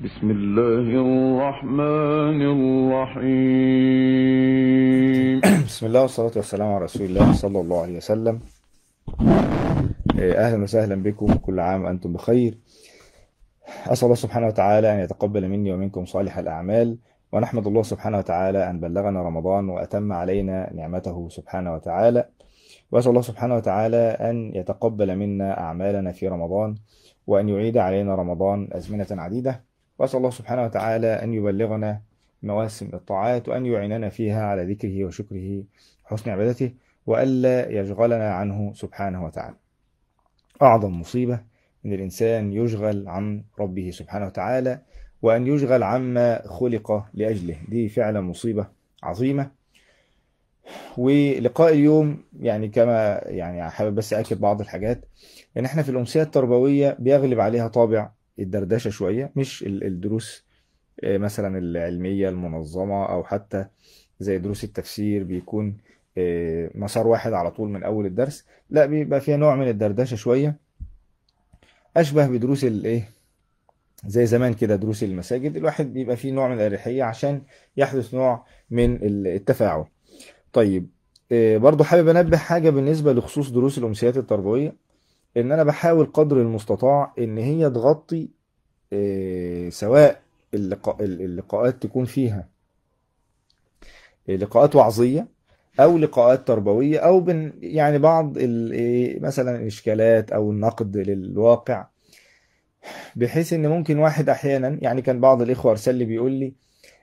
بسم الله الرحمن الرحيم بسم الله والصلاة والسلام على رسول الله صلى الله عليه وسلم إيه، أهلا وسهلا بكم كل عام أنتم بخير أسأل الله سبحانه وتعالى أن يتقبل مني ومنكم صالح الأعمال ونحمد الله سبحانه وتعالى أن بلغنا رمضان وأتم علينا نعمته سبحانه وتعالى وأسأل الله سبحانه وتعالى أن يتقبل منا أعمالنا في رمضان وأن يعيد علينا رمضان أزمنة عديدة وأسأل الله سبحانه وتعالى أن يبلغنا مواسم الطاعات وأن يعيننا فيها على ذكره وشكره وحسن عبادته وألا يشغلنا عنه سبحانه وتعالى أعظم مصيبة أن الإنسان يشغل عن ربه سبحانه وتعالى وأن يشغل عما خلق لأجله دي فعلا مصيبة عظيمة ولقاء اليوم يعني كما يعني حابب بس أكد بعض الحاجات إن يعني إحنا في الأمسية التربوية بيغلب عليها طابع الدردشه شويه مش الدروس آه، مثلا العلميه المنظمه او حتى زي دروس التفسير بيكون آه، مسار واحد على طول من اول الدرس لا بيبقى فيها نوع من الدردشه شويه اشبه بدروس الايه زي زمان كده دروس المساجد الواحد بيبقى فيه نوع من الاريحيه عشان يحدث نوع من التفاعل طيب آه، برضو حابب انبه حاجه بالنسبه لخصوص دروس الامسيات التربويه ان انا بحاول قدر المستطاع ان هي تغطي آه، سواء اللقاء اللقاءات تكون فيها آه، لقاءات وعظيه او لقاءات تربويه او بن يعني بعض آه، مثلا الاشكالات او النقد للواقع بحيث ان ممكن واحد احيانا يعني كان بعض الاخوه ارسل لي بيقول لي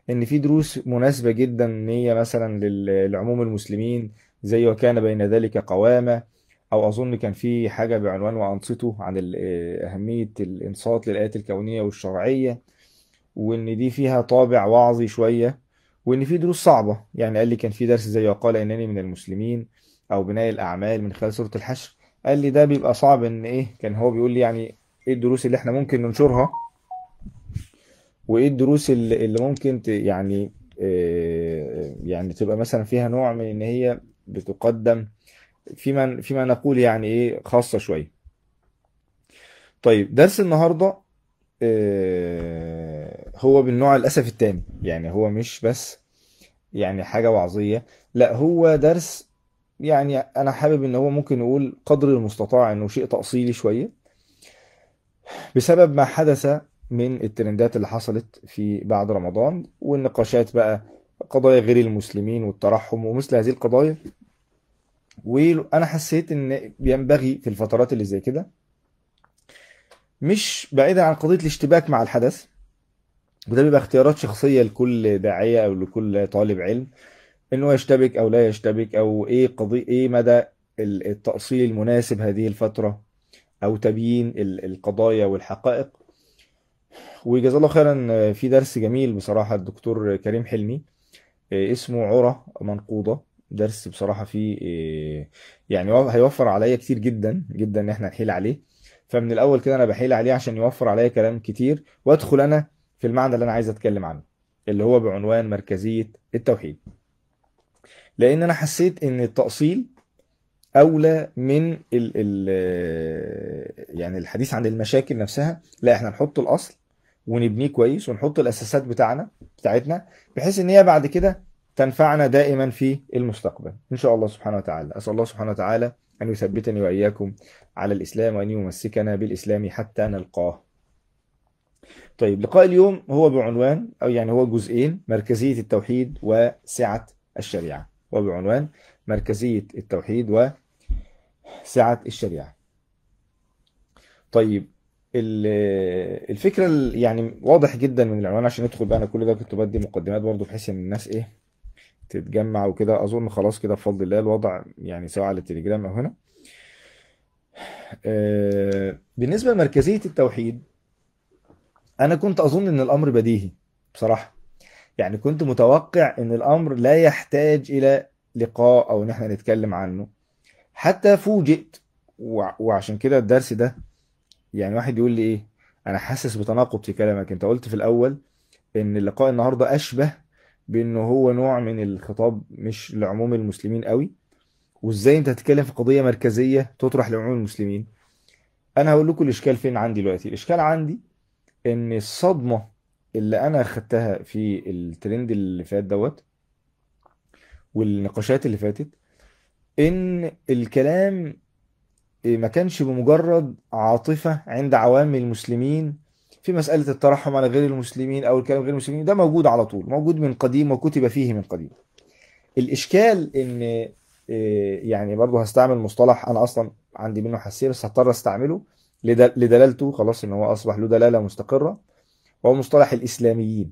ان في دروس مناسبه جدا ان هي مثلا للعموم المسلمين زي وكان بين ذلك قوامه او اظن كان في حاجه بعنوان وانصته عن آه، اهميه الانصات للايات الكونيه والشرعيه وان دي فيها طابع وعظي شويه وان في دروس صعبه يعني قال لي كان في درس زي وقال انني من المسلمين او بناء الاعمال من خلال سوره الحشر قال لي ده بيبقى صعب ان ايه كان هو بيقول لي يعني ايه الدروس اللي احنا ممكن ننشرها وايه الدروس اللي, اللي ممكن ت يعني إيه يعني تبقى مثلا فيها نوع من ان هي بتقدم فيما فيما نقول يعني ايه خاصه شويه طيب درس النهارده آه، هو بالنوع للاسف الثاني يعني هو مش بس يعني حاجه وعظيه لا هو درس يعني انا حابب ان هو ممكن نقول قدر المستطاع انه شيء تأصيلي شويه بسبب ما حدث من الترندات اللي حصلت في بعد رمضان والنقاشات بقى قضايا غير المسلمين والترحم ومثل هذه القضايا وانا حسيت ان ينبغي في الفترات اللي زي كده مش بعيدا عن قضيه الاشتباك مع الحدث وده بيبقى اختيارات شخصيه لكل داعيه او لكل طالب علم انه يشتبك او لا يشتبك او ايه قضيه ايه مدى التاصيل المناسب هذه الفتره او تبيين القضايا والحقائق وجزاه الله خيرا في درس جميل بصراحه الدكتور كريم حلمي آه، اسمه عرى منقوضه درس بصراحه فيه آه، يعني هيوفر عليا كتير جدا جدا ان احنا نحيل عليه فمن الاول كده انا بحيل عليه عشان يوفر عليا كلام كتير وادخل انا في المعنى اللي انا عايز اتكلم عنه اللي هو بعنوان مركزيه التوحيد لان انا حسيت ان التاصيل اولى من الـ الـ آه، يعني الحديث عن المشاكل نفسها لا احنا نحط الاصل ونبنيه كويس ونحط الاساسات بتاعنا بتاعتنا بحيث ان هي بعد كده تنفعنا دائما في المستقبل إن شاء الله سبحانه وتعالى أسأل الله سبحانه وتعالى أن يثبتني وإياكم على الإسلام وأن يمسكنا بالإسلام حتى نلقاه طيب لقاء اليوم هو بعنوان أو يعني هو جزئين مركزية التوحيد وسعة الشريعة هو بعنوان مركزية التوحيد وسعة الشريعة طيب الفكرة يعني واضح جدا من العنوان عشان ندخل بقى أنا كل ده كنت بدي مقدمات برضه بحيث إن الناس إيه تتجمع وكده اظن خلاص كده بفضل الله الوضع يعني سواء على التليجرام او هنا آه، بالنسبه لمركزيه التوحيد انا كنت اظن ان الامر بديهي بصراحه يعني كنت متوقع ان الامر لا يحتاج الى لقاء او ان احنا نتكلم عنه حتى فوجئت وعشان كده الدرس ده يعني واحد يقول لي ايه انا حاسس بتناقض في كلامك انت قلت في الاول ان اللقاء النهارده اشبه بأنه هو نوع من الخطاب مش لعموم المسلمين قوي وإزاي أنت هتتكلم في قضية مركزية تطرح لعموم المسلمين أنا هقول لكم الإشكال فين عندي دلوقتي الإشكال عندي إن الصدمة اللي أنا خدتها في الترند اللي فات دوت والنقاشات اللي فاتت إن الكلام ما كانش بمجرد عاطفة عند عوام المسلمين في مسألة الترحم على غير المسلمين أو الكلام غير المسلمين ده موجود على طول موجود من قديم وكتب فيه من قديم الإشكال إن آه، يعني برضه هستعمل مصطلح أنا أصلا عندي منه حساسية بس هضطر أستعمله لدلالته خلاص إن هو أصبح له دلالة مستقرة وهو مصطلح الإسلاميين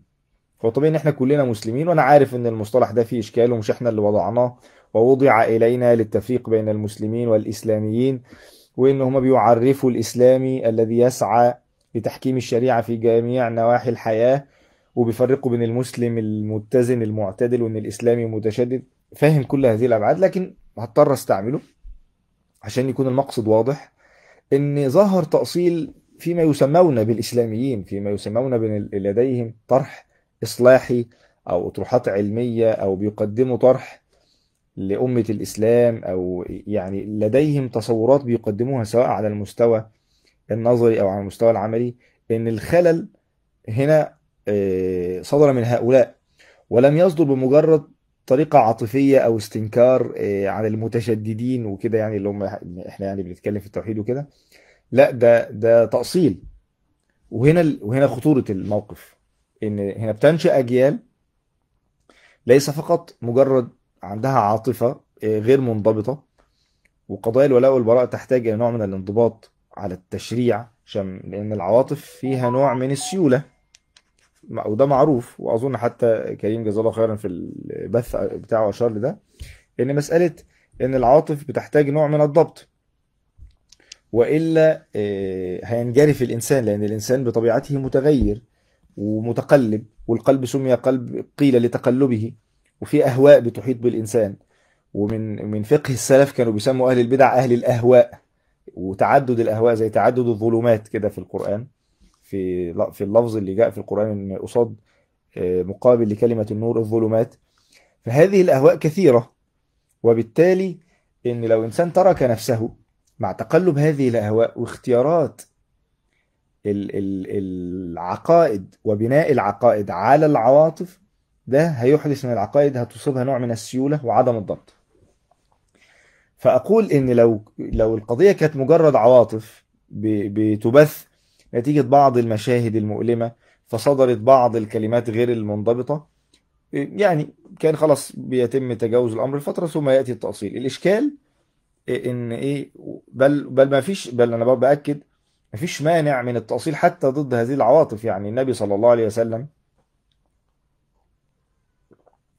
هو طبيعي إن إحنا كلنا مسلمين وأنا عارف إن المصطلح ده فيه إشكال ومش إحنا اللي وضعناه ووضع إلينا للتفريق بين المسلمين والإسلاميين وإن هم بيعرفوا الإسلامي الذي يسعى لتحكيم الشريعة في جميع نواحي الحياة وبيفرقوا بين المسلم المتزن المعتدل وان الاسلامي متشدد فاهم كل هذه الابعاد لكن هضطر استعمله عشان يكون المقصد واضح ان ظهر تاصيل فيما يسمون بالاسلاميين فيما يسمون بين لديهم طرح اصلاحي او اطروحات علميه او بيقدموا طرح لامه الاسلام او يعني لديهم تصورات بيقدموها سواء على المستوى النظري او على المستوى العملي ان الخلل هنا آه، صدر من هؤلاء ولم يصدر بمجرد طريقة عاطفية أو استنكار آه، عن المتشددين وكده يعني اللي هم إحنا يعني بنتكلم في التوحيد وكده لا ده ده تأصيل وهنا وهنا خطورة الموقف إن هنا بتنشأ أجيال ليس فقط مجرد عندها عاطفة آه، غير منضبطة وقضايا الولاء والبراء تحتاج إلى نوع من الانضباط على التشريع عشان لان العواطف فيها نوع من السيوله وده معروف واظن حتى كريم جزاه الله خيرا في البث بتاعه اشار لده ان مساله ان العواطف بتحتاج نوع من الضبط والا آه، هينجرف الانسان لان الانسان بطبيعته متغير ومتقلب والقلب سمي قلب قيل لتقلبه وفي اهواء بتحيط بالانسان ومن من فقه السلف كانوا بيسموا اهل البدع اهل الاهواء وتعدد الاهواء زي تعدد الظلمات كده في القران في في اللفظ اللي جاء في القران ان قصاد آه، مقابل لكلمه النور الظلمات فهذه الاهواء كثيره وبالتالي ان لو انسان ترك نفسه مع تقلب هذه الاهواء واختيارات العقائد وبناء العقائد على العواطف ده هيحدث من العقائد هتصيبها نوع من السيوله وعدم الضبط فاقول ان لو لو القضيه كانت مجرد عواطف بتبث نتيجه بعض المشاهد المؤلمه فصدرت بعض الكلمات غير المنضبطه يعني كان خلاص بيتم تجاوز الامر لفتره ثم ياتي التاصيل الاشكال ان ايه بل بل ما فيش بل انا باكد ما فيش مانع من التاصيل حتى ضد هذه العواطف يعني النبي صلى الله عليه وسلم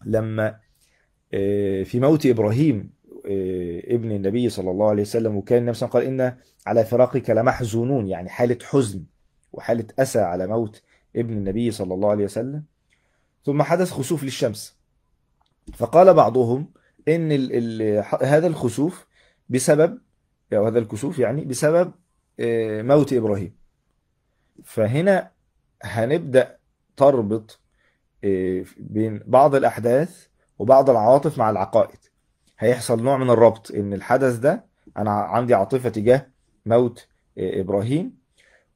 لما آه، في موت ابراهيم آه، ابن النبي صلى الله عليه وسلم وكان النبي صلى الله عليه وسلم قال إن على فراقك لمحزونون يعني حالة حزن وحالة أسى على موت ابن النبي صلى الله عليه وسلم ثم حدث خسوف للشمس فقال بعضهم إن الـ الـ هذا الخسوف بسبب أو هذا الكسوف يعني بسبب آه، موت إبراهيم فهنا هنبدأ تربط آه، بين بعض الأحداث وبعض العواطف مع العقائد هيحصل نوع من الربط ان الحدث ده انا عندي عاطفه تجاه موت آه، ابراهيم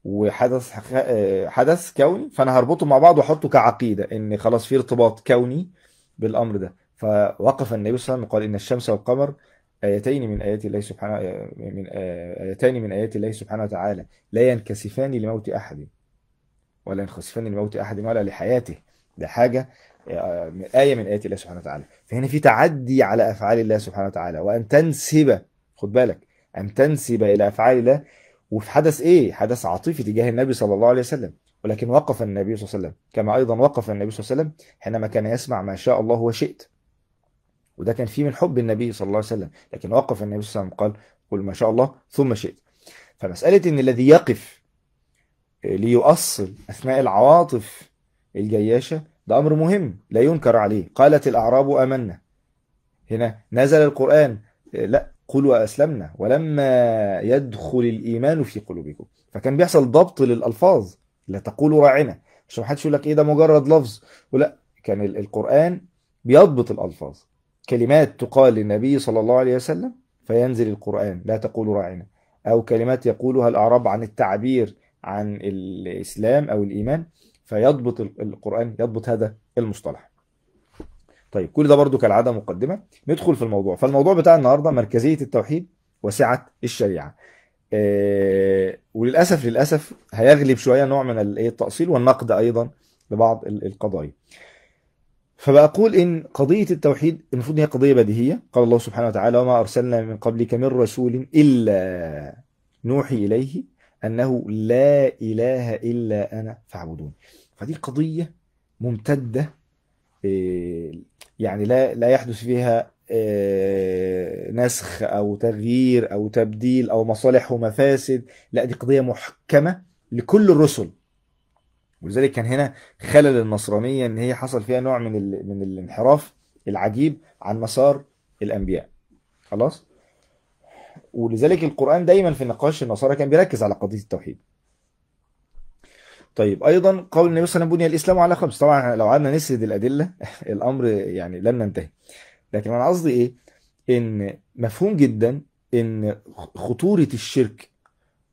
وحدث آه، حدث كوني فانا هربطه مع بعض واحطه كعقيده ان خلاص في ارتباط كوني بالامر ده فوقف النبي صلى الله عليه وسلم وقال ان الشمس والقمر ايتين من ايات الله سبحانه آه، من ايتين من ايات الله سبحانه وتعالى لا ينكسفان لموت احد ولا ينخسفان لموت احد ولا لحياته ده حاجه آه، آية من آيات الله سبحانه وتعالى فهنا في تعدي على أفعال الله سبحانه وتعالى وأن تنسب خد بالك أن تنسب إلى أفعال الله وفي حدث إيه حدث عاطفي تجاه النبي صلى الله عليه وسلم ولكن وقف النبي صلى الله عليه وسلم كما أيضا وقف النبي صلى الله عليه وسلم حينما كان يسمع ما شاء الله وشئت وده كان فيه من حب النبي صلى الله عليه وسلم لكن وقف النبي صلى الله عليه وسلم قال قل ما شاء الله ثم شئت فمسألة إن الذي يقف آه، ليؤصل أثناء العواطف الجياشة ده أمر مهم لا ينكر عليه قالت الأعراب أمنا هنا نزل القرآن لا قلوا أسلمنا ولما يدخل الإيمان في قلوبكم فكان بيحصل ضبط للألفاظ لا تقولوا راعنا مش محدش يقول لك إيه ده مجرد لفظ ولا كان القرآن بيضبط الألفاظ كلمات تقال للنبي صلى الله عليه وسلم فينزل القرآن لا تقولوا راعنا أو كلمات يقولها الأعراب عن التعبير عن الإسلام أو الإيمان فيضبط القرآن يضبط هذا المصطلح طيب كل ده برضو كالعادة مقدمة ندخل في الموضوع فالموضوع بتاع النهاردة مركزية التوحيد وسعة الشريعة إيه وللأسف للأسف هيغلب شوية نوع من إيه، التأصيل والنقد أيضا لبعض القضايا فبقول إن قضية التوحيد المفروض هي قضية بديهية قال الله سبحانه وتعالى وما أرسلنا من قبلك من رسول إلا نوحي إليه أنه لا إله إلا أنا فاعبدون فدي قضية ممتدة آه، يعني لا لا يحدث فيها آه، نسخ او تغيير او تبديل او مصالح ومفاسد لا دي قضيه محكمه لكل الرسل ولذلك كان هنا خلل النصرانيه ان هي حصل فيها نوع من من الانحراف العجيب عن مسار الانبياء خلاص ولذلك القران دايما في نقاش النصارى كان بيركز على قضيه التوحيد طيب ايضا قول النبي صلى الله عليه وسلم بني الاسلام على خمس طبعا لو قعدنا نسرد الادله الامر يعني لن ننتهي لكن انا قصدي ايه ان مفهوم جدا ان خطوره الشرك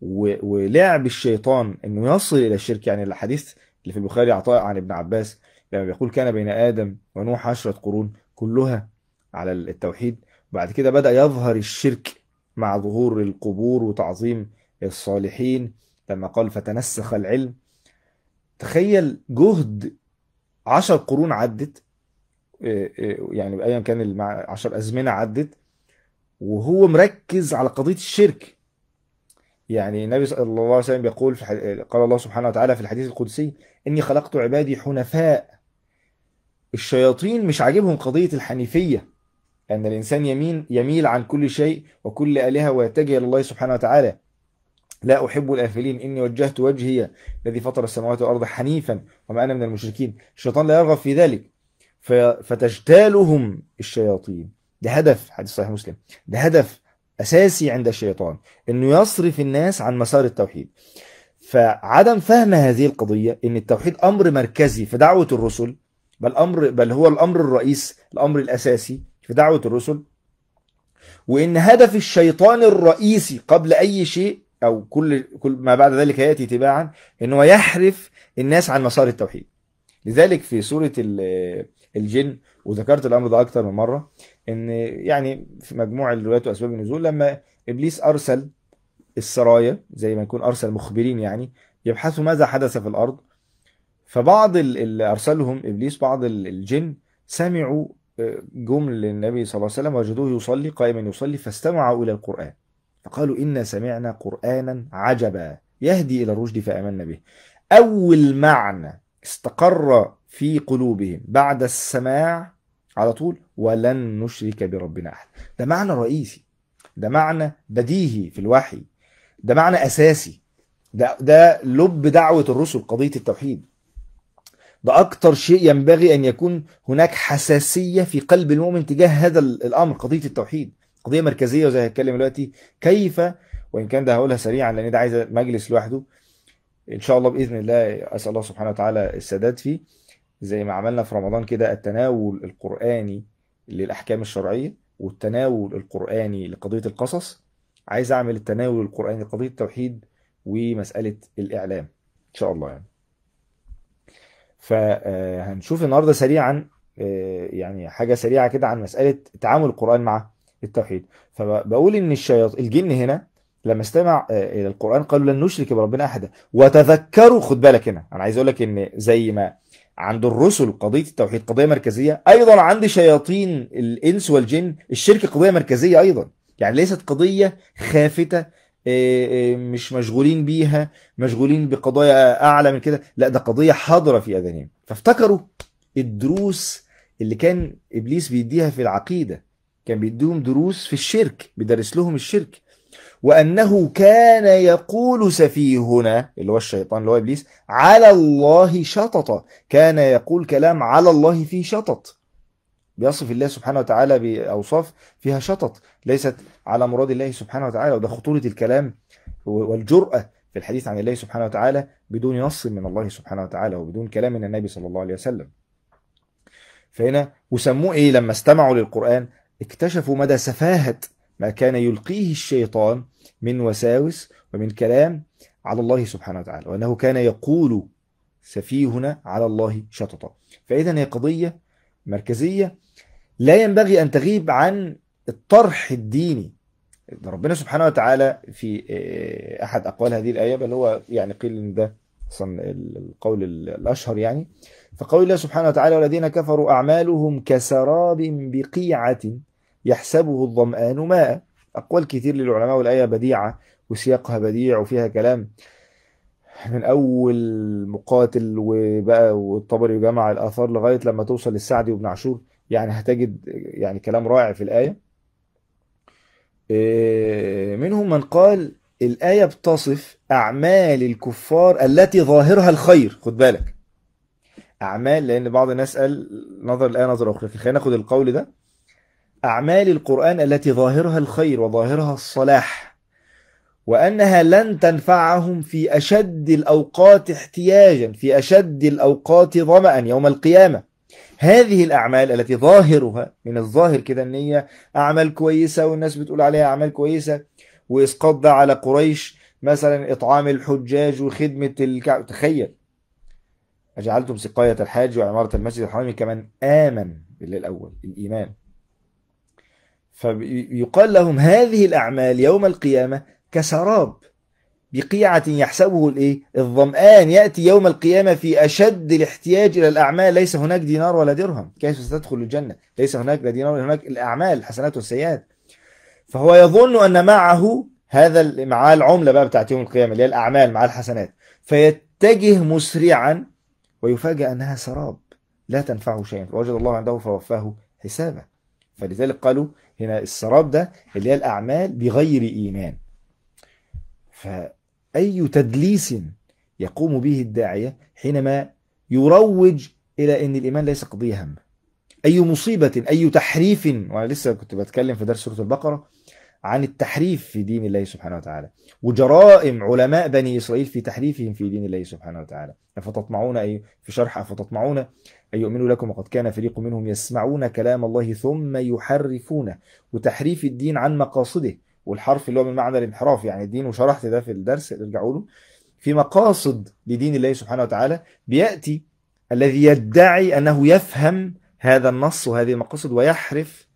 ولعب الشيطان انه يصل الى الشرك يعني الحديث اللي في البخاري عطاء عن ابن عباس لما بيقول كان بين ادم ونوح عشرة قرون كلها على التوحيد وبعد كده بدا يظهر الشرك مع ظهور القبور وتعظيم الصالحين لما قال فتنسخ العلم تخيل جهد عشر قرون عدت آه، آه، يعني ايا كان عشر ازمنه عدت وهو مركز على قضيه الشرك يعني النبي صلى الله عليه وسلم بيقول في قال الله سبحانه وتعالى في الحديث القدسي اني خلقت عبادي حنفاء الشياطين مش عاجبهم قضيه الحنيفيه ان الانسان يمين يميل عن كل شيء وكل الهه ويتجه الى الله سبحانه وتعالى لا أحب الآفلين إني وجهت وجهي الذي فطر السماوات والأرض حنيفا وما أنا من المشركين الشيطان لا يرغب في ذلك فتجتالهم الشياطين ده هدف حديث صحيح مسلم ده هدف أساسي عند الشيطان إنه يصرف الناس عن مسار التوحيد فعدم فهم هذه القضية إن التوحيد أمر مركزي في دعوة الرسل بل أمر بل هو الأمر الرئيس الأمر الأساسي في دعوة الرسل وإن هدف الشيطان الرئيسي قبل أي شيء او كل كل ما بعد ذلك ياتي تباعا ان هو يحرف الناس عن مسار التوحيد لذلك في سوره الجن وذكرت الامر ده اكتر من مره ان يعني في مجموع الروايات واسباب النزول لما ابليس ارسل السرايا زي ما يكون ارسل مخبرين يعني يبحثوا ماذا حدث في الارض فبعض اللي ارسلهم ابليس بعض الجن سمعوا آه، جمل للنبي صلى الله عليه وسلم وجدوه يصلي قائما يصلي فاستمعوا الى القران فقالوا إنا سمعنا قرآنا عجبا يهدي إلى الرشد فآمنا به أول معنى استقر في قلوبهم بعد السماع على طول ولن نشرك بربنا أحد ده معنى رئيسي ده معنى بديهي في الوحي ده معنى أساسي ده, ده لب دعوة الرسل قضية التوحيد ده أكتر شيء ينبغي أن يكون هناك حساسية في قلب المؤمن تجاه هذا الأمر قضية التوحيد قضية مركزية وزي هتكلم دلوقتي كيف وإن كان ده هقولها سريعا لأن ده عايز مجلس لوحده إن شاء الله بإذن الله أسأل الله سبحانه وتعالى السداد فيه زي ما عملنا في رمضان كده التناول القرآني للأحكام الشرعية والتناول القرآني لقضية القصص عايز أعمل التناول القرآني لقضية التوحيد ومسألة الإعلام إن شاء الله يعني فهنشوف آه، النهاردة سريعا آه، يعني حاجة سريعة كده عن مسألة تعامل القرآن مع التوحيد فبقول ان الشياطين الجن هنا لما استمع آه، الى القران قالوا لن نشرك بربنا احدا وتذكروا خد بالك هنا انا عايز اقول لك ان زي ما عند الرسل قضيه التوحيد قضيه مركزيه ايضا عند شياطين الانس والجن الشرك قضيه مركزيه ايضا يعني ليست قضيه خافته آه، آه، مش مشغولين بيها مشغولين بقضايا اعلى من كده لا ده قضيه حاضره في اذانهم فافتكروا الدروس اللي كان ابليس بيديها في العقيده كان بيديهم دروس في الشرك بيدرس لهم الشرك وأنه كان يقول سفيهنا اللي هو الشيطان اللي هو إبليس على الله شطط كان يقول كلام على الله فيه شطط بيصف الله سبحانه وتعالى بأوصاف فيها شطط ليست على مراد الله سبحانه وتعالى وده خطورة الكلام والجرأة في الحديث عن الله سبحانه وتعالى بدون نص من الله سبحانه وتعالى وبدون كلام من النبي صلى الله عليه وسلم فهنا وسموه ايه لما استمعوا للقرآن اكتشفوا مدى سفاهة ما كان يلقيه الشيطان من وساوس ومن كلام على الله سبحانه وتعالى وأنه كان يقول سفيهنا على الله شططا فإذا هي قضية مركزية لا ينبغي أن تغيب عن الطرح الديني ربنا سبحانه وتعالى في آه، أحد أقوال هذه الآية بل هو يعني قيل إن ده أصلا القول الأشهر يعني فقول الله سبحانه وتعالى والذين كفروا أعمالهم كسراب بقيعة يحسبه الظمآن ماء أقوال كثير للعلماء والآية بديعة وسياقها بديع وفيها كلام من أول مقاتل وبقى والطبري وجمع الآثار لغاية لما توصل للسعدي وابن عاشور يعني هتجد يعني كلام رائع في الآية آه، منهم من قال الآية بتصف أعمال الكفار التي ظاهرها الخير خد بالك أعمال لأن بعض الناس قال نظر الآية نظر أخرى خلينا ناخد القول ده أعمال القرآن التي ظاهرها الخير وظاهرها الصلاح وأنها لن تنفعهم في أشد الأوقات احتياجا في أشد الأوقات ظمأ يوم القيامة هذه الأعمال التي ظاهرها من الظاهر كده أن هي أعمال كويسة والناس بتقول عليها أعمال كويسة وإسقاط ده على قريش مثلا إطعام الحجاج وخدمة الكعب تخيل أجعلتم سقاية الحاج وعمارة المسجد الحرامي كمن آمن بالله الأول الإيمان فيقال لهم هذه الأعمال يوم القيامة كسراب بقيعة يحسبه الايه الظمآن يأتي يوم القيامة في أشد الاحتياج إلى الأعمال ليس هناك دينار ولا درهم كيف ستدخل الجنة ليس هناك لا دينار ولا هناك الأعمال الحسنات والسيئات فهو يظن أن معه هذا معاه العملة بقى بتاعت يوم القيامة اللي هي الأعمال مع الحسنات فيتجه مسرعا ويفاجأ أنها سراب لا تنفعه شيئا وجد الله عنده فوفاه حسابه فلذلك قالوا هنا السراب ده اللي هي الأعمال بغير إيمان فأي تدليس يقوم به الداعية حينما يروج إلى أن الإيمان ليس قضية هامة أي مصيبة أي تحريف وأنا لسه كنت بتكلم في درس سورة البقرة عن التحريف في دين الله سبحانه وتعالى وجرائم علماء بني إسرائيل في تحريفهم في دين الله سبحانه وتعالى أفتطمعون أي في شرح أفتطمعون يؤمنوا لكم وقد كان فريق منهم يسمعون كلام الله ثم يحرفونه وتحريف الدين عن مقاصده والحرف اللي هو من معنى الانحراف يعني الدين وشرحت ده في الدرس ارجعوا له في مقاصد لدين الله سبحانه وتعالى بيأتي الذي يدعي أنه يفهم هذا النص وهذه المقاصد ويحرف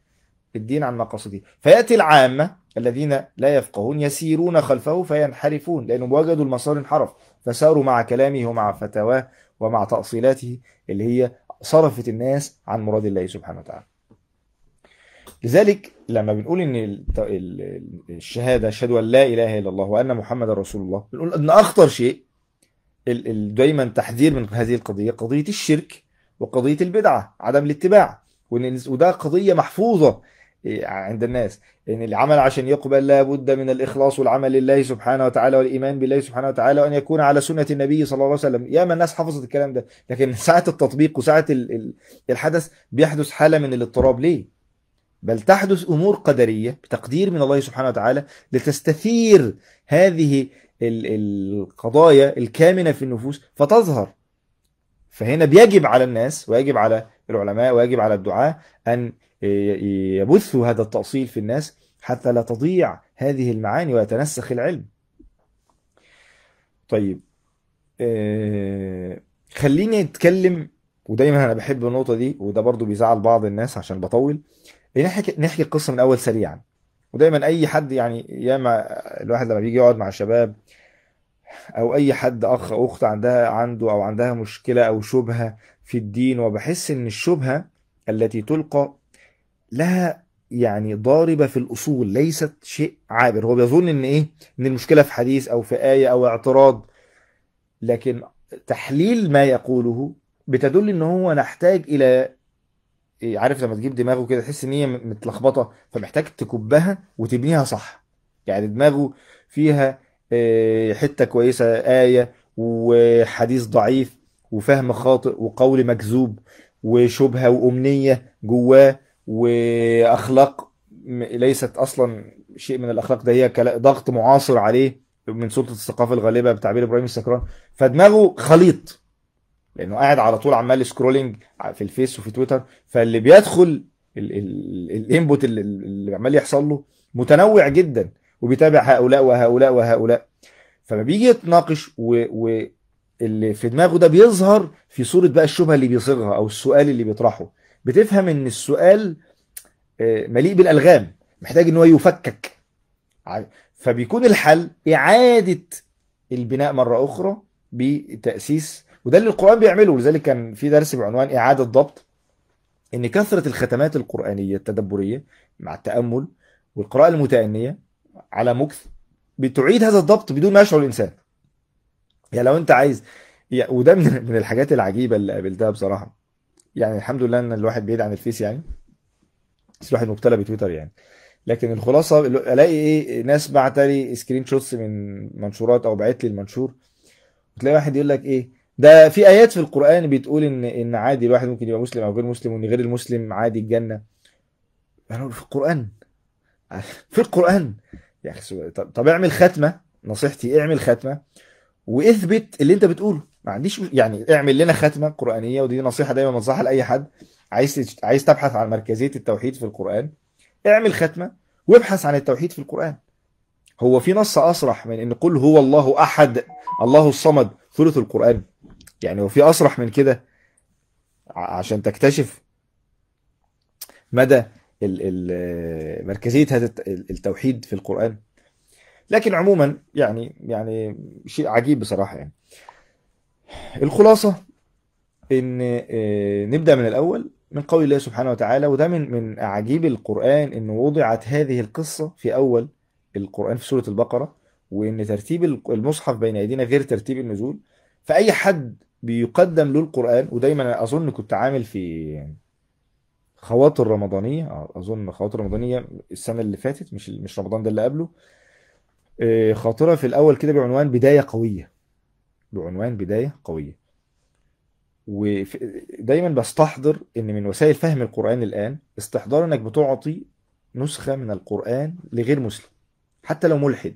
الدين عن مقاصده فيأتي العامة الذين لا يفقهون يسيرون خلفه فينحرفون لأنهم وجدوا المسار انحرف فساروا مع كلامه ومع فتواه ومع تأصيلاته اللي هي صرفت الناس عن مراد الله سبحانه وتعالى لذلك لما بنقول ان الشهاده اشهد ان لا اله الا الله وان محمد رسول الله بنقول ان اخطر شيء دايما تحذير من هذه القضيه قضيه الشرك وقضيه البدعه عدم الاتباع وده قضيه محفوظه عند الناس ان العمل عشان يقبل لابد من الاخلاص والعمل لله سبحانه وتعالى والايمان بالله سبحانه وتعالى وان يكون على سنه النبي صلى الله عليه وسلم ياما الناس حفظت الكلام ده لكن ساعه التطبيق وساعه الحدث بيحدث حاله من الاضطراب ليه بل تحدث امور قدريه بتقدير من الله سبحانه وتعالى لتستثير هذه القضايا الكامنه في النفوس فتظهر فهنا بيجب على الناس ويجب على العلماء ويجب على الدعاة أن يبثوا هذا التأصيل في الناس حتى لا تضيع هذه المعاني ويتنسخ العلم طيب آه، خليني اتكلم ودايما انا بحب النقطه دي وده برضو بيزعل بعض الناس عشان بطول نحكي نحكي القصه من اول سريعا ودايما اي حد يعني ياما الواحد لما بيجي يقعد مع شباب او اي حد اخ او اخت عندها عنده او عندها مشكله او شبهه في الدين وبحس ان الشبهه التي تلقى لها يعني ضاربه في الاصول ليست شيء عابر هو بيظن ان ايه ان المشكله في حديث او في ايه او اعتراض لكن تحليل ما يقوله بتدل ان هو نحتاج الى إيه؟ عارف لما تجيب دماغه كده تحس ان هي متلخبطه فمحتاج تكبها وتبنيها صح يعني دماغه فيها آه، حته كويسه ايه وحديث ضعيف وفهم خاطئ وقول مكذوب وشبهه وامنيه جواه واخلاق ليست اصلا شيء من الاخلاق ده هي ضغط معاصر عليه من سلطه الثقافه الغالبه بتعبير ابراهيم السكران فدماغه خليط لانه قاعد على طول عمال سكرولنج في الفيس وفي تويتر فاللي بيدخل الانبوت اللي عمال يحصل له متنوع جدا وبيتابع هؤلاء وهؤلاء وهؤلاء فما بيجي يتناقش واللي في دماغه ده بيظهر في صوره بقى الشبهه اللي بيصيغها او السؤال اللي بيطرحه بتفهم ان السؤال آه، مليء بالالغام محتاج ان هو يفكك فبيكون الحل اعاده البناء مره اخرى بتاسيس وده اللي القران بيعمله ولذلك كان في درس بعنوان اعاده ضبط ان كثره الختمات القرانيه التدبريه مع التامل والقراءه المتانيه على مكث بتعيد هذا الضبط بدون ما يشعر الانسان يعني لو انت عايز وده من الحاجات العجيبه اللي قابلتها بصراحه يعني الحمد لله ان الواحد بعيد عن الفيس يعني بس الواحد مبتلى بتويتر يعني لكن الخلاصه الاقي ايه ناس بعت لي سكرين شوتس من منشورات او بعت لي المنشور وتلاقي واحد يقول لك ايه ده في ايات في القران بتقول ان ان عادي الواحد ممكن يبقى مسلم او غير مسلم وان غير المسلم عادي الجنه انا في القران في القران يا اخي طب اعمل ختمه نصيحتي اعمل ختمه واثبت اللي انت بتقوله ما عنديش يعني اعمل لنا ختمه قرانيه ودي نصيحه دايما بنصحها لاي حد عايز عايز تبحث عن مركزيه التوحيد في القران اعمل ختمه وابحث عن التوحيد في القران هو في نص اصرح من ان قل هو الله احد الله الصمد ثلث القران يعني هو في اصرح من كده عشان تكتشف مدى مركزيه هذا التوحيد في القران لكن عموما يعني يعني شيء عجيب بصراحه يعني الخلاصة ان آه، نبدأ من الاول من قول الله سبحانه وتعالى وده من من اعاجيب القرآن ان وضعت هذه القصة في اول القرآن في سورة البقرة وان ترتيب المصحف بين ايدينا غير ترتيب النزول فاي حد بيقدم له القرآن ودايما اظن كنت عامل في خواطر رمضانية آه، اظن خواطر رمضانية السنة اللي فاتت مش مش رمضان ده اللي قبله آه، خاطرة في الاول كده بعنوان بداية قوية بعنوان بداية قوية ودايما بستحضر ان من وسائل فهم القرآن الآن استحضار انك بتعطي نسخة من القرآن لغير مسلم حتى لو ملحد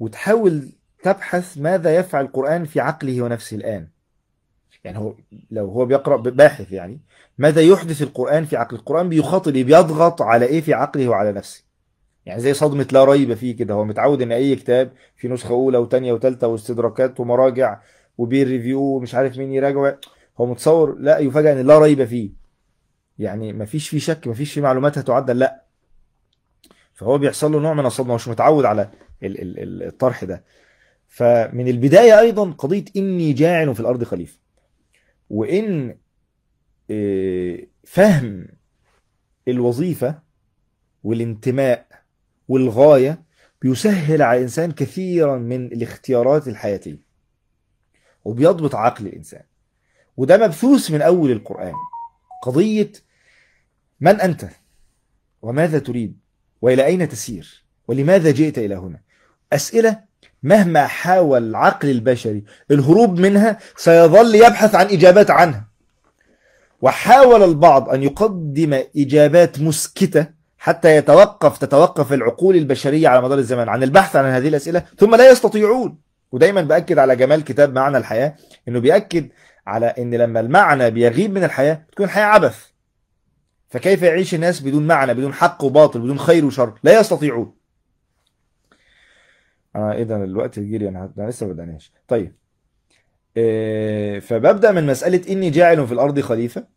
وتحاول تبحث ماذا يفعل القرآن في عقله ونفسه الآن يعني هو لو هو بيقرأ باحث يعني ماذا يحدث القرآن في عقل القرآن بيخاطب بيضغط على إيه في عقله وعلى نفسه يعني زي صدمة لا ريب فيه كده هو متعود ان اي كتاب في نسخة اولى وثانيه وثالثه واستدراكات ومراجع وبير ريفيو ومش عارف مين يراجع هو متصور لا يفاجأ ان لا ريب فيه يعني مفيش فيه شك مفيش فيه معلومات هتعدل لا فهو بيحصل له نوع من الصدمة مش متعود على الطرح ده فمن البداية ايضا قضية اني جاعل في الارض خليفة وان آه، فهم الوظيفة والانتماء والغاية بيسهل على الإنسان كثيرا من الاختيارات الحياتية وبيضبط عقل الإنسان وده مبثوث من أول القرآن قضية من أنت وماذا تريد وإلى أين تسير ولماذا جئت إلى هنا أسئلة مهما حاول العقل البشري الهروب منها سيظل يبحث عن إجابات عنها وحاول البعض أن يقدم إجابات مسكتة حتى يتوقف تتوقف العقول البشرية على مدار الزمن عن البحث عن هذه الأسئلة ثم لا يستطيعون ودايما بأكد على جمال كتاب معنى الحياة انه بيأكد على ان لما المعنى بيغيب من الحياة تكون الحياة عبث فكيف يعيش الناس بدون معنى بدون حق وباطل بدون خير وشر لا يستطيعون آه، انا ايه ده الوقت الجيري انا لسه ما بدأناش طيب آه، فببدأ من مسألة اني جاعل في الارض خليفة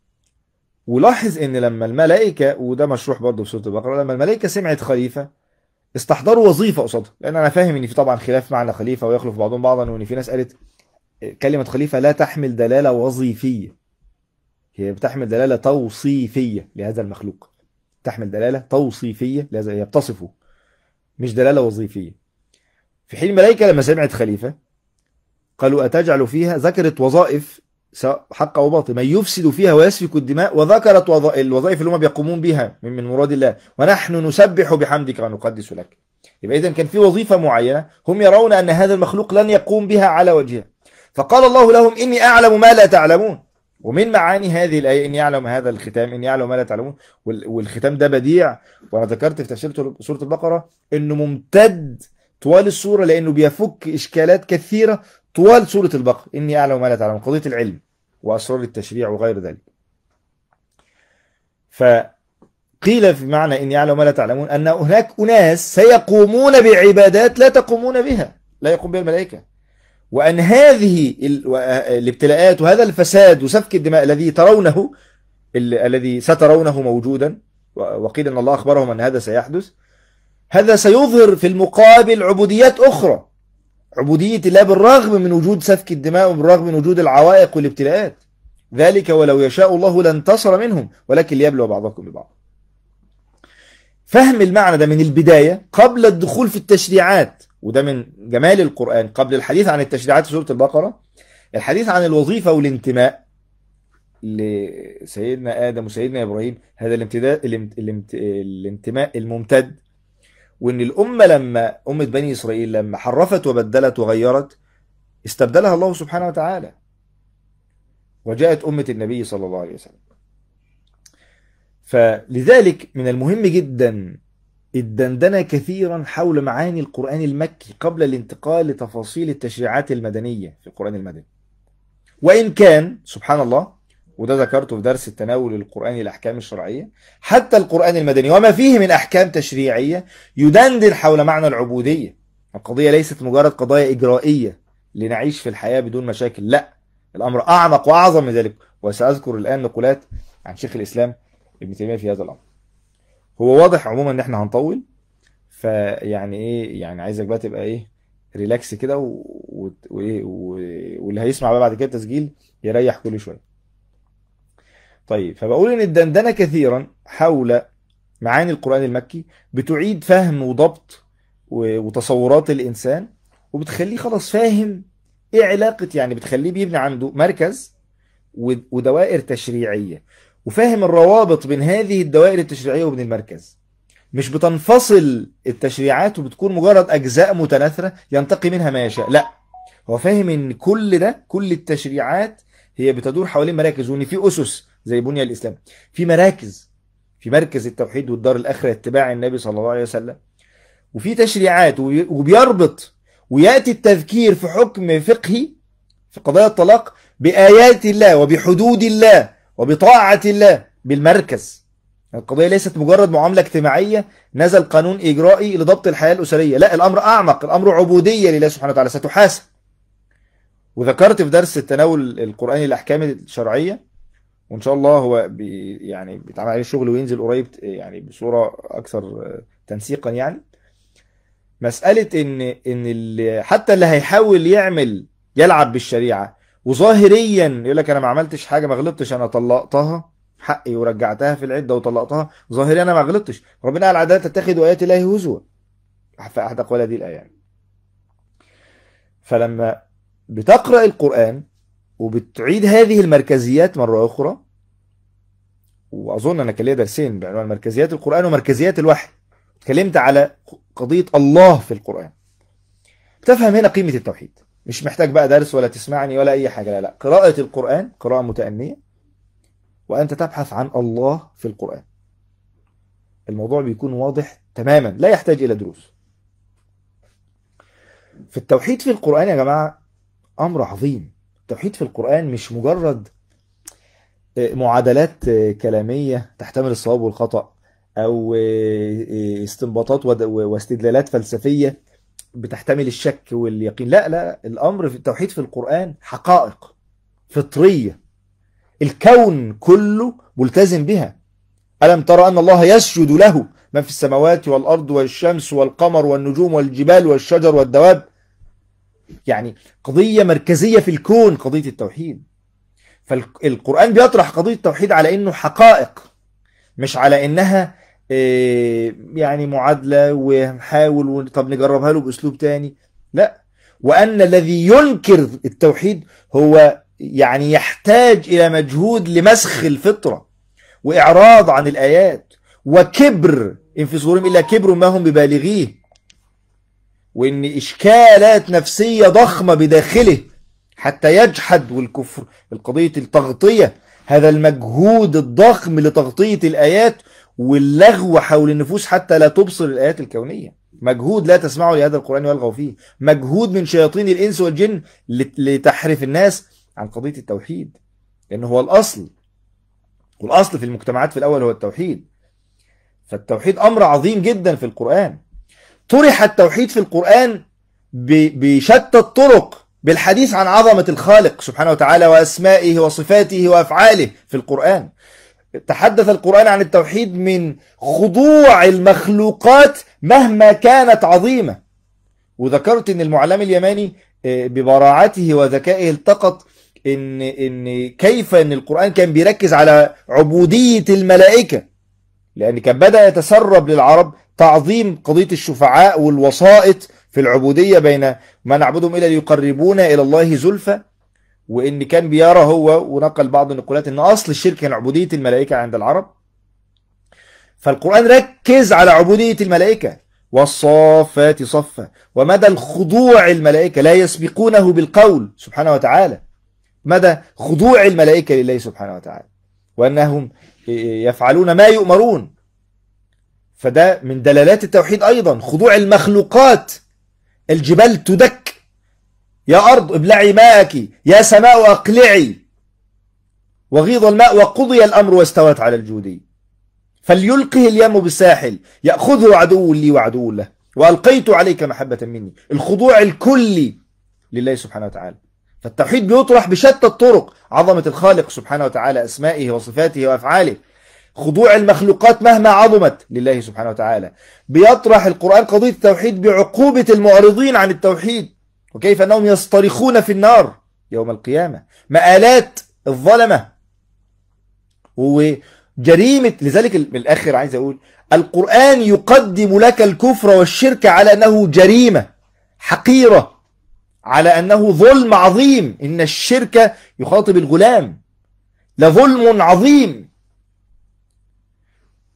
ولاحظ ان لما الملائكه وده مشروح برضه في سوره البقره لما الملائكه سمعت خليفه استحضروا وظيفه قصادها لان انا فاهم ان في طبعا خلاف معنى خليفه ويخلف بعضهم بعضا وان في ناس قالت كلمه خليفه لا تحمل دلاله وظيفيه هي بتحمل دلاله توصيفيه لهذا المخلوق تحمل دلاله توصيفيه لهذا هي بتصفه مش دلاله وظيفيه في حين الملائكه لما سمعت خليفه قالوا اتجعل فيها ذكرت وظائف حق او باطل من يفسد فيها ويسفك الدماء وذكرت الوظائف اللي هم بيقومون بها من مراد الله ونحن نسبح بحمدك ونقدس لك يبقى إذا كان في وظيفة معينة هم يرون أن هذا المخلوق لن يقوم بها على وجهها فقال الله لهم إني أعلم ما لا تعلمون ومن معاني هذه الآية إني أعلم هذا الختام إني أعلم ما لا تعلمون والختام ده بديع وأنا ذكرت في تفسير سورة البقرة إنه ممتد طوال السورة لأنه بيفك إشكالات كثيرة طوال سورة البقرة إني أعلم ما لا تعلم قضية العلم وأسرار التشريع وغير ذلك فقيل في معنى إني أعلم ما لا تعلمون أن هناك أناس سيقومون بعبادات لا تقومون بها لا يقوم بها الملائكة وأن هذه الابتلاءات وهذا الفساد وسفك الدماء الذي ترونه الذي سترونه موجودا وقيل أن الله أخبرهم أن هذا سيحدث هذا سيظهر في المقابل عبوديات أخرى عبودية الله بالرغم من وجود سفك الدماء وبالرغم من وجود العوائق والابتلاءات ذلك ولو يشاء الله لانتصر منهم ولكن ليبلو بعضكم ببعض فهم المعنى ده من البداية قبل الدخول في التشريعات وده من جمال القرآن قبل الحديث عن التشريعات في سورة البقرة الحديث عن الوظيفة والانتماء لسيدنا آدم وسيدنا إبراهيم هذا الامتداد الامت... الامت... الامتماء الممتد وان الامه لما امه بني اسرائيل لما حرفت وبدلت وغيرت استبدلها الله سبحانه وتعالى وجاءت امه النبي صلى الله عليه وسلم فلذلك من المهم جدا الدندنة كثيرا حول معاني القرآن المكي قبل الانتقال لتفاصيل التشريعات المدنية في القرآن المدني وإن كان سبحان الله وده ذكرته في درس التناول القرآني الأحكام الشرعية حتى القرآن المدني وما فيه من أحكام تشريعية يدندن حول معنى العبودية القضية ليست مجرد قضايا إجرائية لنعيش في الحياة بدون مشاكل لا الأمر أعمق وأعظم من ذلك وسأذكر الآن نقولات عن شيخ الإسلام ابن تيمية في هذا الأمر هو واضح عموما ان احنا هنطول فيعني ايه يعني عايزك بقى تبقى ايه ريلاكس كده وايه واللي هيسمع بقى بعد كده التسجيل يريح كل شويه طيب فبقول ان الدندنة كثيرا حول معاني القرآن المكي بتعيد فهم وضبط وتصورات الإنسان وبتخليه خلاص فاهم ايه علاقة يعني بتخليه بيبني عنده مركز ودوائر تشريعية وفاهم الروابط بين هذه الدوائر التشريعية وبين المركز مش بتنفصل التشريعات وبتكون مجرد أجزاء متناثرة ينتقي منها ما يشاء لا هو فاهم ان كل ده كل التشريعات هي بتدور حوالين مراكز وان في أسس زي بني الاسلام في مراكز في مركز التوحيد والدار الآخرة اتباع النبي صلى الله عليه وسلم وفي تشريعات وبيربط ويأتي التذكير في حكم فقهي في قضايا الطلاق بآيات الله وبحدود الله وبطاعة الله بالمركز القضية ليست مجرد معاملة اجتماعية نزل قانون إجرائي لضبط الحياة الأسرية لا الأمر أعمق الأمر عبودية لله سبحانه وتعالى ستحاسب وذكرت في درس التناول القرآني الأحكام الشرعية وان شاء الله هو بي يعني بيتعمل عليه شغل وينزل قريب يعني بصوره اكثر تنسيقا يعني مساله ان ان اللي حتى اللي هيحاول يعمل يلعب بالشريعه وظاهريا يقول لك انا ما عملتش حاجه ما غلطتش انا طلقتها حقي ورجعتها في العده وطلقتها ظاهريا انا ما غلطتش ربنا قال عدالة تتخذ ايات الله هزوا في احد اقوال هذه الايه يعني. فلما بتقرا القران وبتعيد هذه المركزيات مرة أخرى وأظن أنا كان ليا درسين بعنوان مركزيات القرآن ومركزيات الوحي اتكلمت على قضية الله في القرآن تفهم هنا قيمة التوحيد مش محتاج بقى درس ولا تسمعني ولا أي حاجة لا لا قراءة القرآن قراءة متأنية وأنت تبحث عن الله في القرآن الموضوع بيكون واضح تماما لا يحتاج إلى دروس في التوحيد في القرآن يا جماعة أمر عظيم التوحيد في القرآن مش مجرد آه، معادلات آه، كلامية تحتمل الصواب والخطأ أو آه، استنباطات واستدلالات فلسفية بتحتمل الشك واليقين لا لا الأمر في التوحيد في القرآن حقائق فطرية الكون كله ملتزم بها ألم ترى أن الله يسجد له من في السماوات والأرض والشمس والقمر والنجوم والجبال والشجر والدواب يعني قضية مركزية في الكون قضية التوحيد فالقرآن بيطرح قضية التوحيد على انه حقائق مش على انها آه، يعني معادلة ونحاول طب نجربها له باسلوب تاني لا وان الذي ينكر التوحيد هو يعني يحتاج الى مجهود لمسخ الفطرة واعراض عن الايات وكبر إن في صورهم إلا كبر ما هم ببالغيه وان اشكالات نفسية ضخمة بداخله حتى يجحد والكفر القضية التغطية هذا المجهود الضخم لتغطية الآيات واللغو حول النفوس حتى لا تبصر الآيات الكونية مجهود لا تسمعه لهذا القرآن ويلغوا فيه مجهود من شياطين الإنس والجن لتحرف الناس عن قضية التوحيد لأنه هو الأصل والأصل في المجتمعات في الأول هو التوحيد فالتوحيد أمر عظيم جدا في القرآن طرح التوحيد في القرآن بشتى الطرق بالحديث عن عظمة الخالق سبحانه وتعالى وأسمائه وصفاته وأفعاله في القرآن تحدث القرآن عن التوحيد من خضوع المخلوقات مهما كانت عظيمة وذكرت أن المعلم اليماني آه، ببراعته وذكائه التقط ان ان كيف ان القران كان بيركز على عبوديه الملائكه لان كان بدا يتسرب للعرب تعظيم قضية الشفعاء والوسائط في العبودية بين ما نعبدهم إلى ليقربونا إلى الله زلفى وإن كان بيرى هو ونقل بعض النقولات إن أصل الشرك كان يعني عبودية الملائكة عند العرب فالقرآن ركز على عبودية الملائكة والصافات صفا ومدى الخضوع الملائكة لا يسبقونه بالقول سبحانه وتعالى مدى خضوع الملائكة لله سبحانه وتعالى وأنهم يفعلون ما يؤمرون فده من دلالات التوحيد أيضا خضوع المخلوقات الجبال تدك يا أرض ابلعي ماءك يا سماء أقلعي وغيض الماء وقضي الأمر واستوت على الجودي فليلقه اليم بالساحل يأخذه عدو لي وعدو له وألقيت عليك محبة مني الخضوع الكلي لله سبحانه وتعالى فالتوحيد بيطرح بشتى الطرق عظمة الخالق سبحانه وتعالى أسمائه وصفاته وأفعاله خضوع المخلوقات مهما عظمت لله سبحانه وتعالى بيطرح القرآن قضية التوحيد بعقوبة المعرضين عن التوحيد وكيف أنهم يصطرخون في النار يوم القيامة مآلات الظلمة وجريمة لذلك من الآخر عايز أقول القرآن يقدم لك الكفر والشرك على أنه جريمة حقيرة على أنه ظلم عظيم إن الشرك يخاطب الغلام لظلم عظيم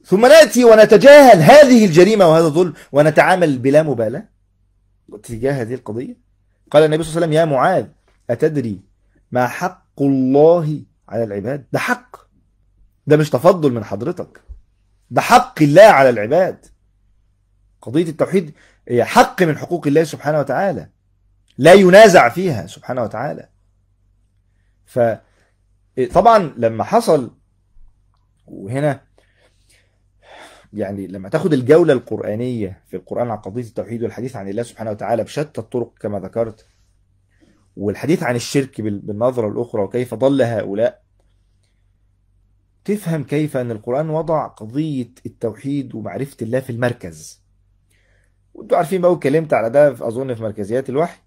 ثم نأتي ونتجاهل هذه الجريمة وهذا الظلم ونتعامل بلا مبالاة تجاه هذه القضية قال النبي صلى الله عليه وسلم يا معاذ أتدري ما حق الله على العباد ده حق ده مش تفضل من حضرتك ده حق الله على العباد قضية التوحيد هي حق من حقوق الله سبحانه وتعالى لا ينازع فيها سبحانه وتعالى فطبعا لما حصل وهنا يعني لما تاخد الجولة القرآنية في القرآن عن قضية التوحيد والحديث عن الله سبحانه وتعالى بشتى الطرق كما ذكرت والحديث عن الشرك بالنظرة الأخرى وكيف ضل هؤلاء تفهم كيف أن القرآن وضع قضية التوحيد ومعرفة الله في المركز وانتوا عارفين بقى اتكلمت على ده أظن في مركزيات الوحي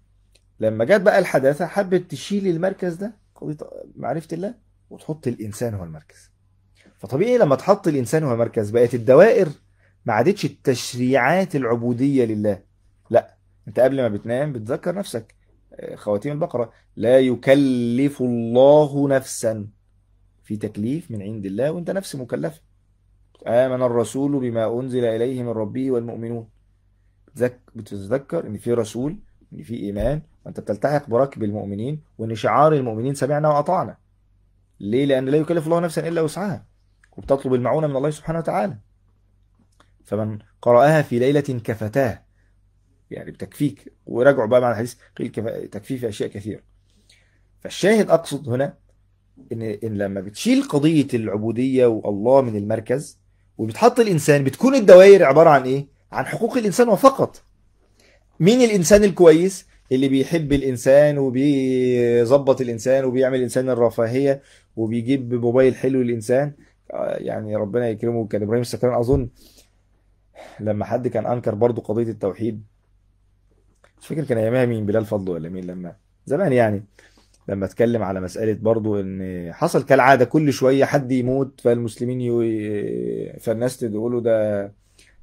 لما جت بقى الحداثة حبت تشيل المركز ده قضية معرفة الله وتحط الإنسان هو المركز فطبيعي لما تحط الإنسان هو مركز بقت الدوائر ما عادتش التشريعات العبودية لله لا أنت قبل ما بتنام بتذكر نفسك خواتيم البقرة لا يكلف الله نفسا في تكليف من عند الله وانت نفس مكلفة آمن الرسول بما أنزل إليه من ربه والمؤمنون بتتذكر إن في رسول إن في إيمان وأنت بتلتحق بركب المؤمنين وإن شعار المؤمنين سمعنا وأطعنا ليه؟ لأن لا يكلف الله نفسا إلا وسعها وبتطلب المعونة من الله سبحانه وتعالى فمن قرأها في ليلة كفتاه يعني بتكفيك ورجعوا بقى مع الحديث قيل تكفيه في أشياء كثيرة فالشاهد أقصد هنا إن, إن لما بتشيل قضية العبودية والله من المركز وبتحط الإنسان بتكون الدوائر عبارة عن إيه؟ عن حقوق الإنسان وفقط مين الإنسان الكويس؟ اللي بيحب الانسان وبيظبط الانسان وبيعمل الانسان الرفاهيه وبيجيب موبايل حلو للانسان آه، يعني ربنا يكرمه كان ابراهيم السكران اظن لما حد كان انكر برضه قضيه التوحيد مش فاكر كان ايامها مين بلال فضل ولا مين لما زمان يعني لما اتكلم على مساله برضه ان حصل كالعاده كل شويه حد يموت فالمسلمين يو... فالناس تقولوا له ده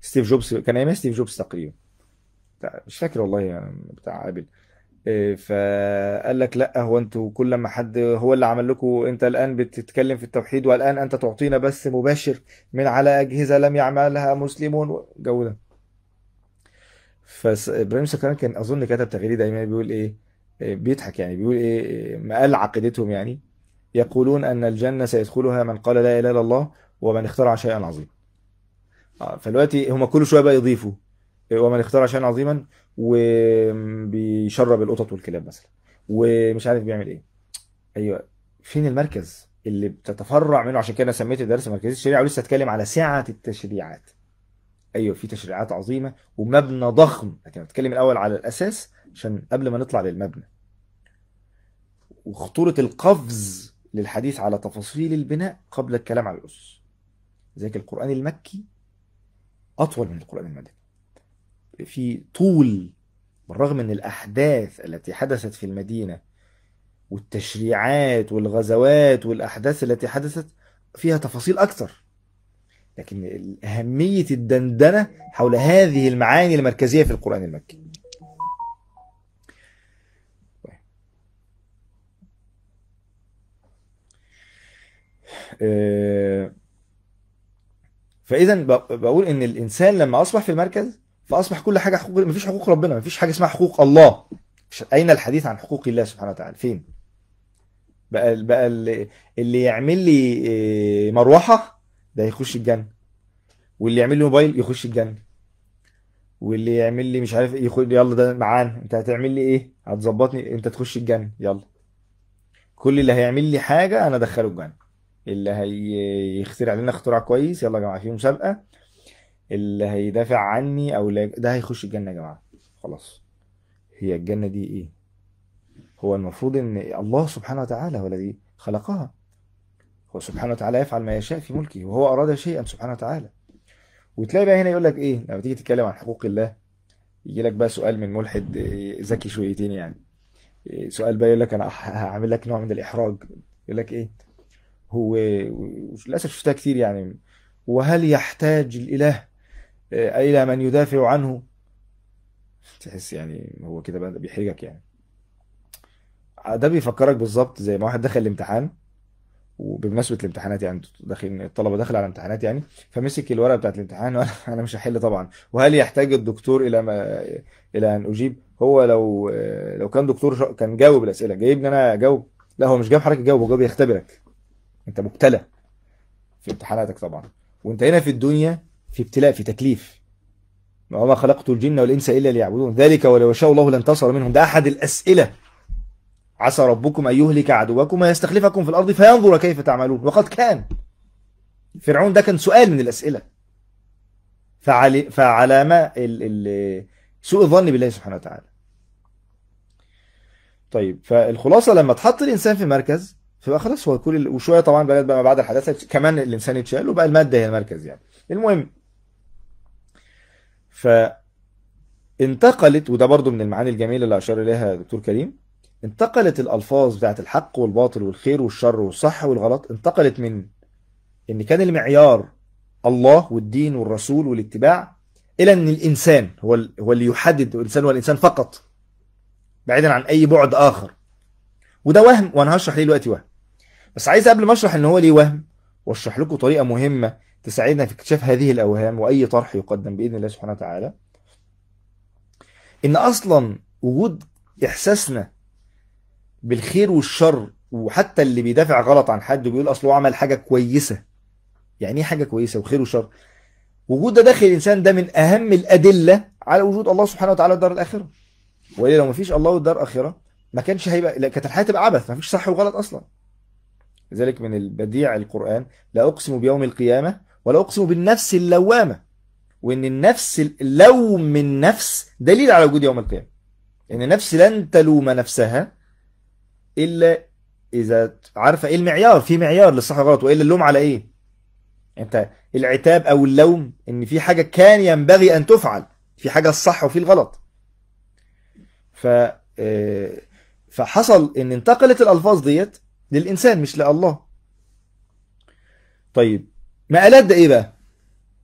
ستيف جوبز كان ايامها ستيف جوبز تقريبا مش فاكر والله يعني بتاع ابل إيه، فقال لك لا هو انتوا كل ما حد هو اللي عمل لكم انت الان بتتكلم في التوحيد والان انت تعطينا بث مباشر من على اجهزه لم يعملها مسلمون جو ده فابراهيم سكران كان اظن كتب تغريده دايما بيقول إيه؟, ايه بيضحك يعني بيقول ايه ما قال عقيدتهم يعني يقولون ان الجنه سيدخلها من قال لا اله الا الله ومن اخترع شيئا عظيما آه، فدلوقتي هم كل شويه بقى يضيفوا إيه، ومن اخترع شيئا عظيما وبيشرب القطط والكلاب مثلا ومش عارف بيعمل ايه ايوه فين المركز اللي بتتفرع منه عشان كده انا سميت الدرس مركزيه الشريعه ولسه هتكلم على سعه التشريعات ايوه في تشريعات عظيمه ومبنى ضخم لكن هتكلم الاول على الاساس عشان قبل ما نطلع للمبنى وخطوره القفز للحديث على تفاصيل البناء قبل الكلام على الاسس ذلك القران المكي اطول من القران المدني في طول بالرغم من الأحداث التي حدثت في المدينة والتشريعات والغزوات والأحداث التي حدثت فيها تفاصيل أكثر لكن أهمية الدندنة حول هذه المعاني المركزية في القرآن المكي آه، فإذا بقول إن الإنسان لما أصبح في المركز فاصبح كل حاجه حقوق مفيش حقوق ربنا مفيش حاجه اسمها حقوق الله اين الحديث عن حقوق الله سبحانه وتعالى فين بقى بقى اللي يعمل لي آه، مروحه ده يخش الجنه واللي يعمل لي موبايل يخش الجنه واللي يعمل لي مش عارف ايه يلا ده معانا انت هتعمل لي ايه هتظبطني انت تخش الجنه يلا كل اللي هيعمل لي حاجه انا ادخله الجنه اللي هيخترع لنا اختراع كويس يلا يا جماعه في مسابقه اللي هيدافع عني او اللي ده هيخش الجنه يا جماعه خلاص هي الجنه دي ايه هو المفروض ان الله سبحانه وتعالى هو الذي خلقها هو سبحانه وتعالى يفعل ما يشاء في ملكه وهو اراد شيئا سبحانه وتعالى وتلاقي بقى هنا يقول لك ايه لما تيجي تتكلم عن حقوق الله يجي لك بقى سؤال من ملحد إيه، ذكي شويتين يعني إيه، سؤال بقى يقول لك انا هعمل لك نوع من الاحراج يقول لك ايه هو للاسف شفتها كتير يعني وهل يحتاج الاله آه، إلى من يدافع عنه تحس يعني هو كده بقى بيحرجك يعني آه، ده بيفكرك بالظبط زي ما واحد دخل الامتحان وبمناسبه الامتحانات يعني داخلين الطلبه داخل على امتحانات يعني فمسك الورقه بتاعت الامتحان وانا انا مش هحل طبعا وهل يحتاج الدكتور الى ما الى ان اجيب هو لو آه، لو كان دكتور كان جاوب الاسئله جايبني انا اجاوب لا هو مش جايب حضرتك جاوب هو بيختبرك يختبرك انت مبتلى في امتحاناتك طبعا وانت هنا في الدنيا في ابتلاء في تكليف وما خلقت الجن والإنس إلا ليعبدون ذلك ولو شاء الله لانتصر منهم ده أحد الأسئلة عسى ربكم أن يهلك عدوكم ويستخلفكم في الأرض فينظر كيف تعملون وقد كان فرعون ده كان سؤال من الأسئلة فعلي ما ال ال سوء الظن بالله سبحانه وتعالى طيب فالخلاصة لما تحط الإنسان في مركز فبقى خلاص هو كل وشوية طبعا بقى بعد الحداثة كمان الإنسان اتشال وبقى المادة هي المركز يعني المهم فانتقلت وده برضو من المعاني الجميلة اللي أشار إليها دكتور كريم انتقلت الألفاظ بتاعت الحق والباطل والخير والشر والصح والغلط انتقلت من إن كان المعيار الله والدين والرسول والاتباع إلى أن الإنسان هو هو اللي يحدد الإنسان هو الإنسان فقط بعيدا عن أي بعد آخر وده وهم وأنا هشرح ليه دلوقتي وهم بس عايز قبل ما أشرح إن هو ليه وهم واشرح لكم طريقة مهمة تساعدنا في اكتشاف هذه الأوهام وأي طرح يقدم بإذن الله سبحانه وتعالى إن أصلا وجود إحساسنا بالخير والشر وحتى اللي بيدافع غلط عن حد وبيقول أصله عمل حاجة كويسة يعني إيه حاجة كويسة وخير وشر وجود ده داخل الإنسان ده من أهم الأدلة على وجود الله سبحانه وتعالى الدار الآخرة وإلا لو ما فيش الله والدار الآخرة ما كانش هيبقى كانت الحياة تبقى عبث ما فيش صح وغلط أصلا لذلك من البديع القرآن لا أقسم بيوم القيامة ولا أقسم بالنفس اللوامة وإن النفس لوم النفس دليل على وجود يوم القيامة إن النفس لن تلوم نفسها إلا إذا عارفة إيه المعيار في معيار للصح والغلط وإلا اللوم على إيه أنت العتاب أو اللوم إن في حاجة كان ينبغي أن تفعل في حاجة الصح وفي الغلط ف آه، فحصل ان انتقلت الالفاظ ديت للانسان مش لله طيب مقالات ده ايه بقى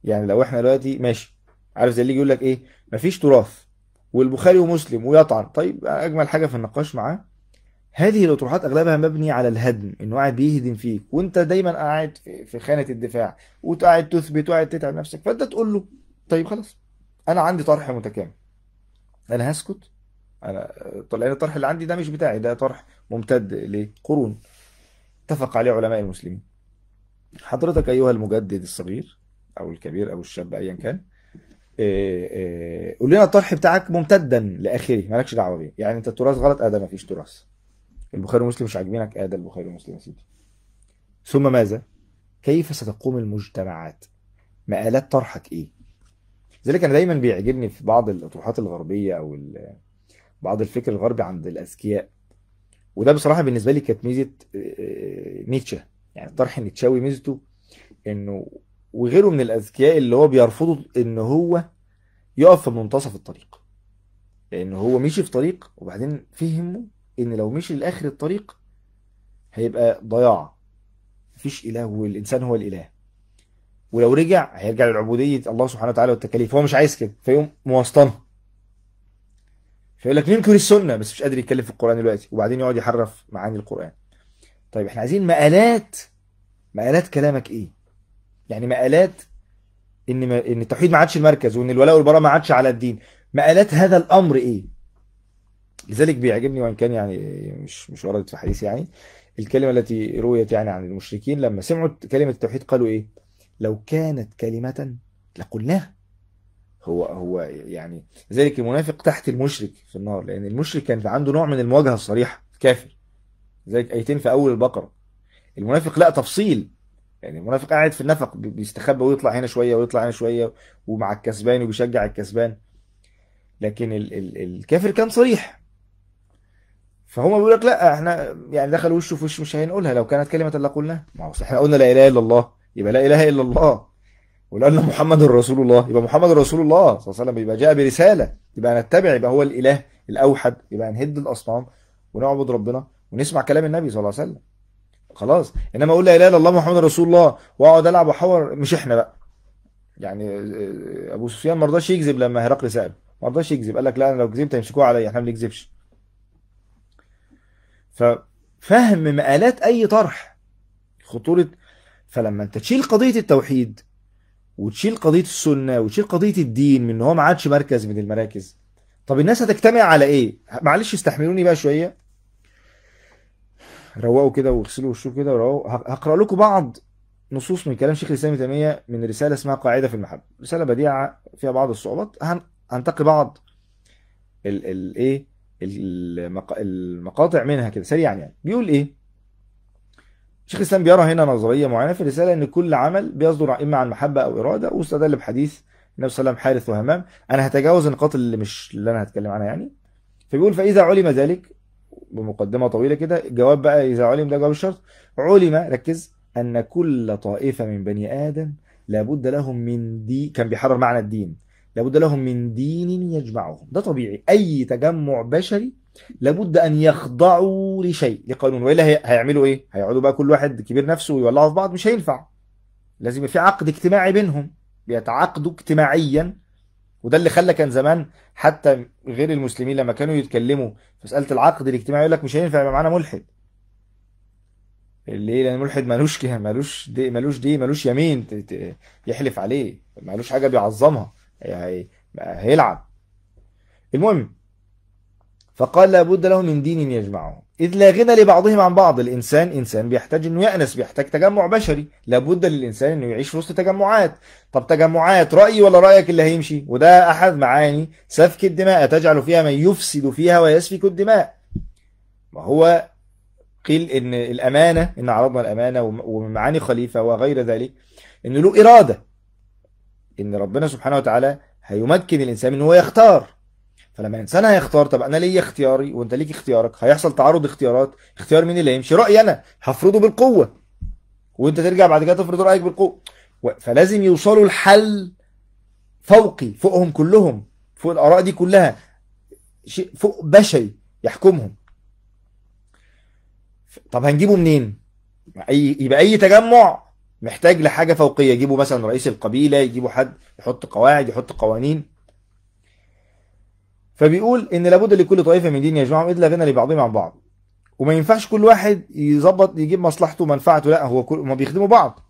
يعني لو احنا دلوقتي ماشي عارف زي اللي يقول لك ايه مفيش تراث والبخاري ومسلم ويطعن طيب اجمل حاجه في النقاش معاه هذه الاطروحات اغلبها مبني على الهدم انه قاعد بيهدم فيك وانت دايما قاعد في خانه الدفاع وقاعد تثبت وقاعد تتعب نفسك فانت تقول له طيب خلاص انا عندي طرح متكامل انا هسكت انا طلعين الطرح اللي عندي ده مش بتاعي ده طرح ممتد لقرون اتفق عليه علماء المسلمين حضرتك أيها المجدد الصغير أو الكبير أو الشاب أيا كان آه، آه، قول لنا الطرح بتاعك ممتدا لاخره مالكش دعوه بيه يعني انت التراث غلط اه ده مفيش تراث البخاري ومسلم مش عاجبينك اه ده البخاري ومسلم يا سيدي ثم ماذا كيف ستقوم المجتمعات مقالات طرحك ايه لذلك انا دايما بيعجبني في بعض الاطروحات الغربيه او بعض الفكر الغربي عند الاذكياء وده بصراحه بالنسبه لي كانت ميزه آه، نيتشه يعني طرح النتشاوي ميزته انه وغيره من الاذكياء اللي هو بيرفضوا ان هو يقف في منتصف الطريق لان هو مشي في طريق وبعدين فهموا ان لو مشي لاخر الطريق هيبقى ضياع مفيش اله والانسان هو الاله ولو رجع هيرجع للعبوديه الله سبحانه وتعالى والتكاليف هو مش عايز كده فيقوم مواسطنها فيقول لك ننكر السنه بس مش قادر يتكلم في القران دلوقتي وبعدين يقعد يحرف معاني القران طيب احنا عايزين مقالات مقالات كلامك ايه يعني مقالات ان ما ان التوحيد ما عادش المركز وان الولاء والبراء ما عادش على الدين مقالات هذا الامر ايه لذلك بيعجبني وان كان يعني مش مش وردت في حديث يعني الكلمه التي رويت يعني عن المشركين لما سمعوا كلمه التوحيد قالوا ايه لو كانت كلمه لقلناها هو هو يعني ذلك المنافق تحت المشرك في النار لان المشرك كان عنده نوع من المواجهه الصريحه كافر زي ايتين في اول البقره المنافق لا تفصيل يعني المنافق قاعد في النفق بيستخبى ويطلع هنا شويه ويطلع هنا شويه ومع الكسبان وبيشجع الكسبان لكن ال ال الكافر كان صريح فهما بيقول لك لا احنا يعني دخل وشه في وش مش هنقولها لو كانت كلمه لقلناها ما هو احنا قلنا لا اله الا الله يبقى لا اله الا الله ولان محمد رسول الله يبقى محمد رسول الله صلى الله عليه وسلم يبقى جاء برساله يبقى نتبع يبقى هو الاله الاوحد يبقى نهد الاصنام ونعبد ربنا ونسمع كلام النبي صلى الله عليه وسلم خلاص انما اقول لا اله الا الله محمد رسول الله واقعد العب واحور مش احنا بقى يعني آه، آه، ابو سفيان ما رضاش يكذب لما هرقل ساله ما رضاش يكذب قال لك لا انا لو كذبت هيمسكوه عليا احنا ما بنكذبش ففهم مقالات اي طرح خطوره فلما انت تشيل قضيه التوحيد وتشيل قضيه السنه وتشيل قضيه الدين من ان هو ما عادش مركز من المراكز طب الناس هتجتمع على ايه معلش استحملوني بقى شويه روقوا كده واغسلوا وشو كده وروقوا هقرا لكم بعض نصوص من كلام شيخ الاسلام تيميه من رساله اسمها قاعده في المحبه رساله بديعه فيها بعض الصعوبات هنتقي بعض الايه المقاطع منها كده سريعا يعني بيقول ايه شيخ الاسلام بيرى هنا نظريه معينه في الرساله ان كل عمل بيصدر اما عن محبه او اراده واستدل بحديث النبي صلى الله عليه وسلم حارث وهمام انا هتجاوز النقاط اللي مش اللي انا هتكلم عنها يعني فبيقول فاذا علم ذلك بمقدمة طويلة كده جواب بقى إذا علم ده جواب الشرط علم ركز أن كل طائفة من بني آدم لابد لهم من دين كان بيحرر معنى الدين لابد لهم من دين يجمعهم ده طبيعي أي تجمع بشري لابد أن يخضعوا لشيء لقانون وإلا هي... هيعملوا إيه؟ هيقعدوا بقى كل واحد كبير نفسه ويولعوا في بعض مش هينفع لازم يبقى في عقد اجتماعي بينهم بيتعاقدوا اجتماعيا وده اللي خلى كان زمان حتى غير المسلمين لما كانوا يتكلموا في مساله العقد الاجتماعي يقول لك مش هينفع يبقى معانا ملحد ليه لان الملحد مالوش كده مالوش دي مالوش دي مالوش يمين يحلف عليه مالوش حاجه بيعظمها يعني هيلعب المهم فقال لابد له من دين يجمعه إذ لا غنى لبعضهم عن بعض الإنسان إنسان بيحتاج إنه يأنس بيحتاج تجمع بشري لابد للإنسان إنه يعيش في وسط تجمعات طب تجمعات رأيي ولا رأيك اللي هيمشي وده أحد معاني سفك الدماء تجعل فيها من يفسد فيها ويسفك الدماء ما هو قيل إن الأمانة إن عرضنا الأمانة ومن معاني خليفة وغير ذلك إنه له إرادة إن ربنا سبحانه وتعالى هيمكن الإنسان إن هو يختار فلما الانسان هيختار طب انا ليا اختياري وانت ليك اختيارك هيحصل تعارض اختيارات اختيار مين اللي هيمشي رايي انا هفرضه بالقوه وانت ترجع بعد كده تفرض رايك بالقوه فلازم يوصلوا لحل فوقي فوقهم كلهم فوق الاراء دي كلها شيء فوق بشري يحكمهم طب هنجيبه منين اي يبقى اي تجمع محتاج لحاجه فوقيه يجيبوا مثلا رئيس القبيله يجيبوا حد يحط قواعد يحط قوانين فبيقول ان لابد لكل طائفه من دين يجمعهم اذ لا غنى لبعضهم عن بعض وما ينفعش كل واحد يظبط يجيب مصلحته ومنفعته لا هو كل ما بيخدموا بعض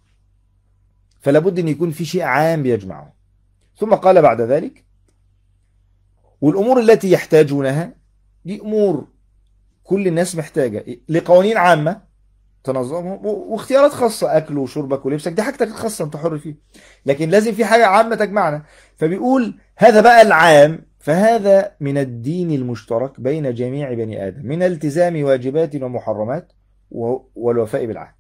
فلابد ان يكون في شيء عام بيجمعهم ثم قال بعد ذلك والامور التي يحتاجونها دي امور كل الناس محتاجه لقوانين عامه تنظمهم واختيارات خاصه اكل وشربك ولبسك دي حاجتك الخاصه انت حر فيه لكن لازم في حاجه عامه تجمعنا فبيقول هذا بقى العام فهذا من الدين المشترك بين جميع بني آدم من التزام واجبات ومحرمات والوفاء بالعهد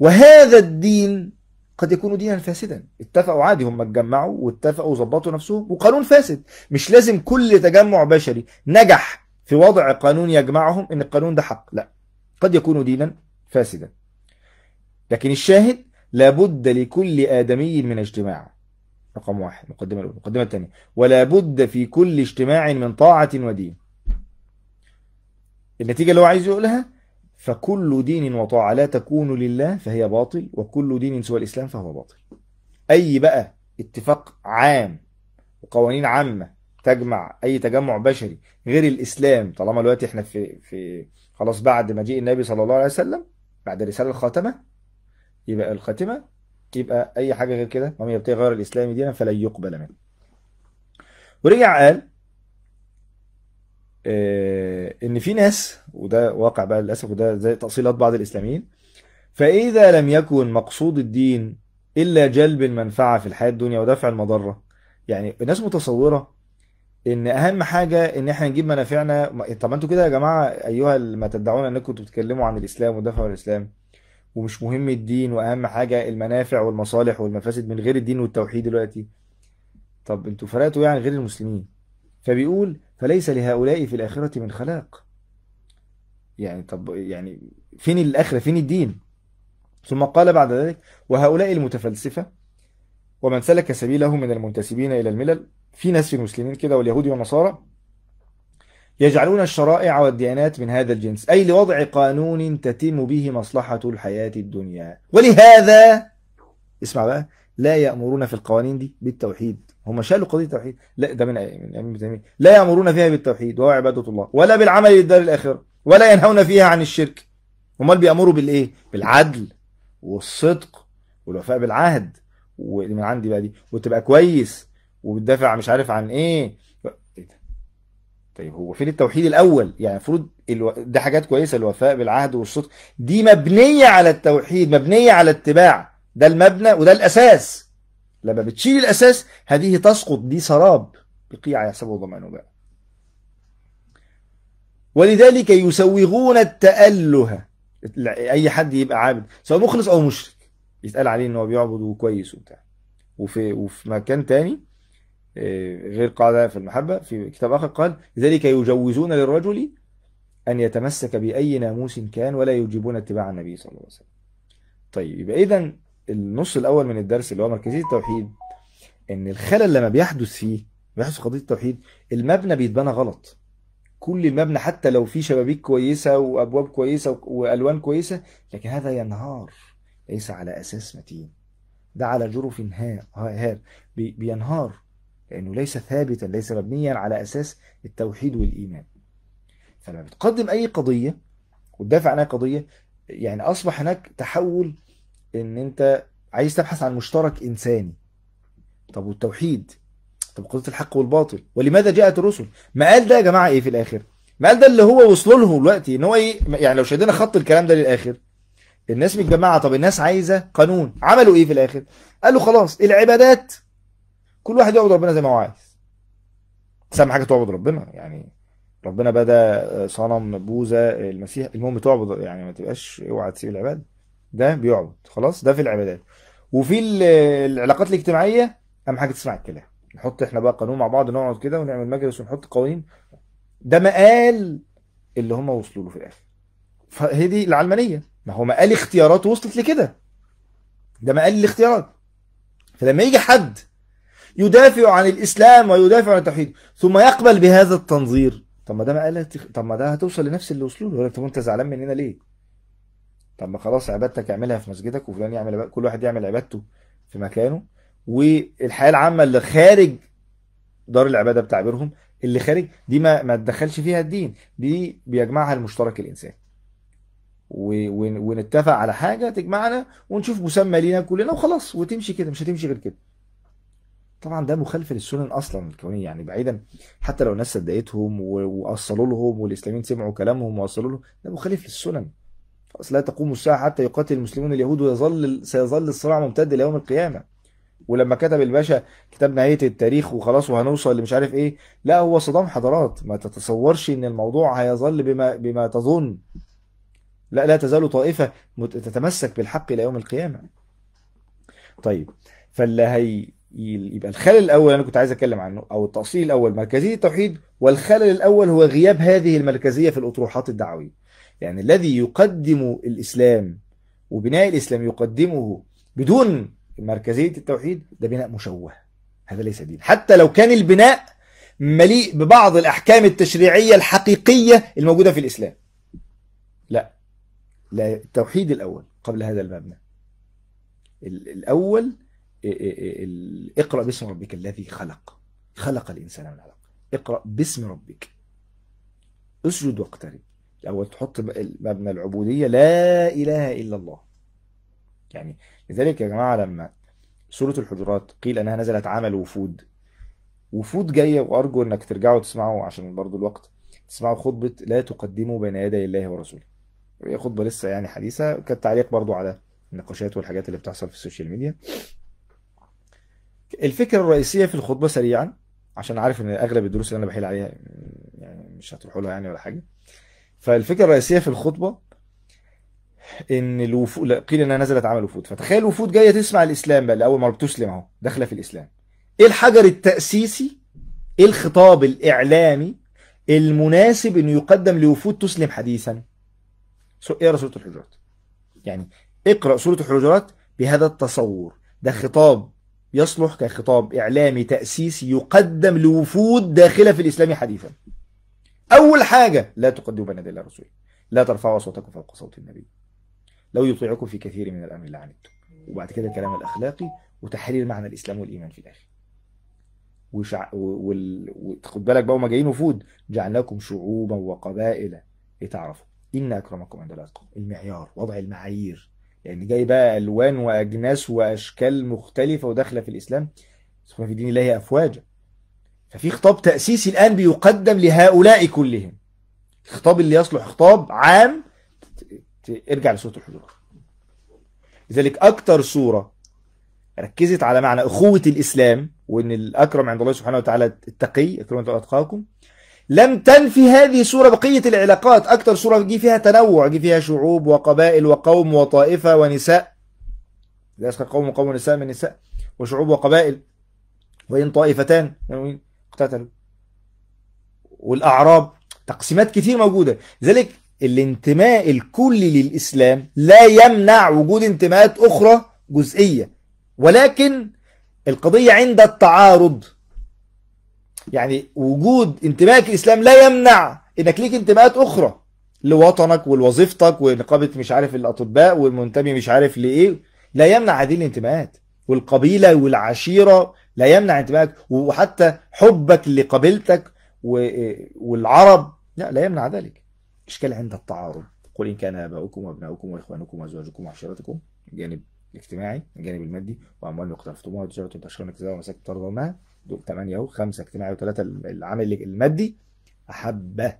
وهذا الدين قد يكون دينا فاسدا اتفقوا عادي هم اتجمعوا واتفقوا وظبطوا نفسهم وقانون فاسد مش لازم كل تجمع بشري نجح في وضع قانون يجمعهم ان القانون ده حق لا قد يكون دينا فاسدا لكن الشاهد لابد لكل آدمي من اجتماع رقم واحد مقدمة الأولى المقدمة الثانية ولا بد في كل اجتماع من طاعة ودين النتيجة اللي هو عايز يقولها فكل دين وطاعة لا تكون لله فهي باطل وكل دين سوى الإسلام فهو باطل أي بقى اتفاق عام وقوانين عامة تجمع أي تجمع بشري غير الإسلام طالما دلوقتي احنا في في خلاص بعد مجيء النبي صلى الله عليه وسلم بعد الرسالة الخاتمة يبقى الخاتمة يبقى اي حاجه غير كده ومن يبتغي غير الاسلام دينا فلن يقبل منه ورجع قال آه، ان في ناس وده واقع بقى للاسف وده زي تاصيلات بعض الاسلاميين فاذا لم يكن مقصود الدين الا جلب المنفعه في الحياه الدنيا ودفع المضره يعني الناس متصوره ان اهم حاجه ان احنا نجيب منافعنا طب انتوا كده يا جماعه ايها ما تدعون انكم بتتكلموا عن الاسلام ودفع الاسلام ومش مهم الدين واهم حاجه المنافع والمصالح والمفاسد من غير الدين والتوحيد دلوقتي طب انتوا فرقتوا يعني غير المسلمين فبيقول فليس لهؤلاء في الاخره من خلاق يعني طب يعني فين الاخره فين الدين ثم قال بعد ذلك وهؤلاء المتفلسفه ومن سلك سبيله من المنتسبين الى الملل في ناس في المسلمين كده واليهود والنصارى يجعلون الشرائع والديانات من هذا الجنس أي لوضع قانون تتم به مصلحة الحياة الدنيا ولهذا اسمع بقى لا يأمرون في القوانين دي بالتوحيد هم شالوا قضية التوحيد لا ده من من تيمية لا يأمرون فيها بالتوحيد وهو عبادة الله ولا بالعمل للدار الآخرة ولا ينهون فيها عن الشرك امال بيأمروا بالإيه بالعدل والصدق والوفاء بالعهد ومن عندي بقى دي وتبقى كويس وبتدافع مش عارف عن ايه طيب هو فين التوحيد الاول يعني المفروض الو... ده حاجات كويسه الوفاء بالعهد والصدق دي مبنيه على التوحيد مبنيه على اتباع ده المبنى وده الاساس لما بتشيل الاساس هذه تسقط دي سراب بقيع يحسبه ضمعن بقى ولذلك يسوغون التأله اي حد يبقى عابد سواء مخلص او مشرك يتقال عليه ان هو بيعبد وكويس وبتاع وفي وفي مكان تاني آه، غير قاعدة في المحبة في كتاب آخر قال ذلك يجوزون للرجل أن يتمسك بأي ناموس كان ولا يجيبون اتباع النبي صلى الله عليه وسلم طيب يبقى إذا النص الأول من الدرس اللي هو مركزية التوحيد إن الخلل لما بيحدث فيه بيحدث قضية التوحيد المبنى بيتبنى غلط كل المبنى حتى لو فيه شبابيك كويسة وأبواب كويسة وألوان كويسة لكن هذا ينهار ليس على أساس متين ده على جرف هار بينهار لأنه ليس ثابتا ليس مبنيا على أساس التوحيد والإيمان فلما بتقدم أي قضية وتدافع عنها قضية يعني أصبح هناك تحول إن أنت عايز تبحث عن مشترك إنساني طب والتوحيد طب قضية الحق والباطل ولماذا جاءت الرسل ما قال ده يا جماعة إيه في الآخر ما قال ده اللي هو وصلوا له دلوقتي إن هو إيه يعني لو شدينا خط الكلام ده للآخر الناس متجمعة طب الناس عايزة قانون عملوا إيه في الآخر قالوا خلاص العبادات كل واحد يعبد ربنا زي ما هو عايز بس اهم حاجه تعبد ربنا يعني ربنا بدا صنم بوزه المسيح المهم تعبد يعني ما تبقاش اوعى تسيب العباد ده بيعبد خلاص ده في العبادات وفي العلاقات الاجتماعيه اهم حاجه تسمع الكلام نحط احنا بقى قانون مع بعض نقعد كده ونعمل مجلس ونحط قوانين ده مقال اللي هم وصلوا له في الاخر فهي دي العلمانيه ما هو مقال اختيارات وصلت لكده ده مقال الاختيارات فلما يجي حد يدافع عن الإسلام ويدافع عن التوحيد ثم يقبل بهذا التنظير طب ما ده ما طب ما ده هتوصل لنفس اللي وصلوا له طب انت زعلان مننا ليه؟ طب ما خلاص عبادتك اعملها في مسجدك وفلان يعمل كل واحد يعمل عبادته في مكانه والحياه العامه اللي خارج دار العباده بتعبيرهم اللي خارج دي ما ما تدخلش فيها الدين دي بيجمعها المشترك الانساني ونتفق على حاجه تجمعنا ونشوف مسمى لينا كلنا وخلاص وتمشي كده مش هتمشي غير كده طبعا ده مخالف للسنن اصلا الكونيه يعني بعيدا حتى لو الناس صدقتهم واصلوا لهم والاسلاميين سمعوا كلامهم ووصلوا لهم ده مخالف للسنن اصل لا تقوم الساعه حتى يقاتل المسلمون اليهود ويظل سيظل الصراع ممتد الى يوم القيامه ولما كتب الباشا كتاب نهايه التاريخ وخلاص وهنوصل لمش عارف ايه لا هو صدام حضارات ما تتصورش ان الموضوع هيظل بما بما تظن لا لا تزال طائفه تتمسك بالحق الى يوم القيامه طيب فاللي هي يبقى الخلل الاول انا كنت عايز اتكلم عنه او التاصيل الاول مركزيه التوحيد والخلل الاول هو غياب هذه المركزيه في الاطروحات الدعويه يعني الذي يقدم الاسلام وبناء الاسلام يقدمه بدون مركزيه التوحيد ده بناء مشوه هذا ليس دين حتى لو كان البناء مليء ببعض الاحكام التشريعيه الحقيقيه الموجوده في الاسلام لا لا التوحيد الاول قبل هذا المبنى الاول إيه، إيه، إيه، اقرأ باسم ربك الذي خلق خلق الإنسان من علق اقرأ باسم ربك اسجد واقترب او تحط مبنى العبودية لا إله إلا الله يعني لذلك يا جماعة لما سورة الحجرات قيل أنها نزلت عمل وفود وفود جاية وأرجو أنك ترجعوا تسمعوا عشان برضو الوقت تسمعوا خطبة لا تقدموا بين يدي الله ورسوله هي خطبة لسه يعني حديثة كانت تعليق برضو على النقاشات والحاجات اللي بتحصل في السوشيال ميديا الفكره الرئيسيه في الخطبه سريعا عشان عارف ان اغلب الدروس اللي انا بحيل عليها يعني مش هتروحوا لها يعني ولا حاجه فالفكره الرئيسيه في الخطبه ان الوفود قيل انها نزلت عمل وفود فتخيل وفود جايه تسمع الاسلام بقى لاول مره بتسلم اهو داخله في الاسلام ايه الحجر التاسيسي ايه الخطاب الاعلامي المناسب انه يقدم لوفود تسلم حديثا اقرا سوره إيه الحجرات يعني اقرا سوره الحجرات بهذا التصور ده خطاب يصلح كخطاب إعلامي تأسيسي يقدم لوفود داخلة في الإسلام حديثا أول حاجة لا تقدموا بين يدي الله رسوله لا ترفعوا صوتكم فوق صوت النبي لو يطيعكم في كثير من الأمر لعنتم وبعد كده الكلام الأخلاقي وتحرير معنى الإسلام والإيمان في الآخر وشع... وال... وتخد بالك بقى وما جايين وفود جعلناكم شعوبا وقبائل لتعرفوا إن أكرمكم عند الأتقى المعيار وضع المعايير يعني جاي بقى الوان واجناس واشكال مختلفه وداخله في الاسلام سخن في دين الله افواجا ففي خطاب تاسيسي الان بيقدم لهؤلاء كلهم الخطاب اللي يصلح خطاب عام ارجع لسوره الحجرات لذلك اكثر سوره ركزت على معنى اخوه الاسلام وان الاكرم عند الله سبحانه وتعالى التقي اكرمت اتقاكم لم تنفي هذه السورة بقية العلاقات أكثر سورة جه فيها تنوع جه فيها شعوب وقبائل وقوم وطائفة ونساء لا يسخر قوم وقوم ونساء من نساء وشعوب وقبائل وإن طائفتان اقتتلوا والأعراب تقسيمات كتير موجودة لذلك الانتماء الكلي للإسلام لا يمنع وجود انتماءات أخرى جزئية ولكن القضية عند التعارض يعني وجود انتمائك الاسلام لا يمنع انك ليك انتماءات اخرى لوطنك ولوظيفتك ونقابه مش عارف الاطباء والمنتمي مش عارف لايه لا يمنع هذه الانتماءات والقبيله والعشيره لا يمنع انتمائك وحتى حبك لقبيلتك والعرب لا لا يمنع ذلك اشكال عند التعارض قل ان كان اباؤكم وابناؤكم واخوانكم وازواجكم وعشيرتكم الجانب الاجتماعي الجانب المادي واموال اقترفتموها وتجاره تنتشرون كذا ومساكن ترضونها دول 8 اهو خمسه اجتماعي وثلاثه العامل المادي احب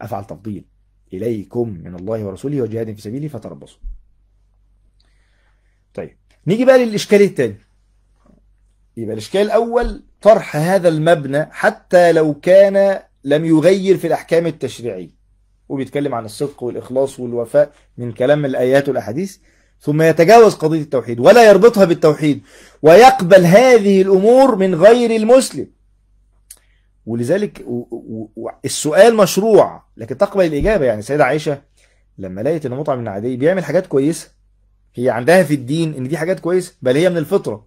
افعل تفضيل اليكم من الله ورسوله وجهاد في سبيله فتربصوا. طيب نيجي بقى للاشكال الثاني. يبقى الاشكال الاول طرح هذا المبنى حتى لو كان لم يغير في الاحكام التشريعيه. وبيتكلم عن الصدق والاخلاص والوفاء من كلام الايات والاحاديث ثم يتجاوز قضية التوحيد ولا يربطها بالتوحيد ويقبل هذه الأمور من غير المسلم ولذلك السؤال مشروع لكن تقبل الإجابة يعني سيدة عائشة لما لقيت ان مطعم بن عدي بيعمل حاجات كويسة هي عندها في الدين ان دي حاجات كويسة بل هي من الفطرة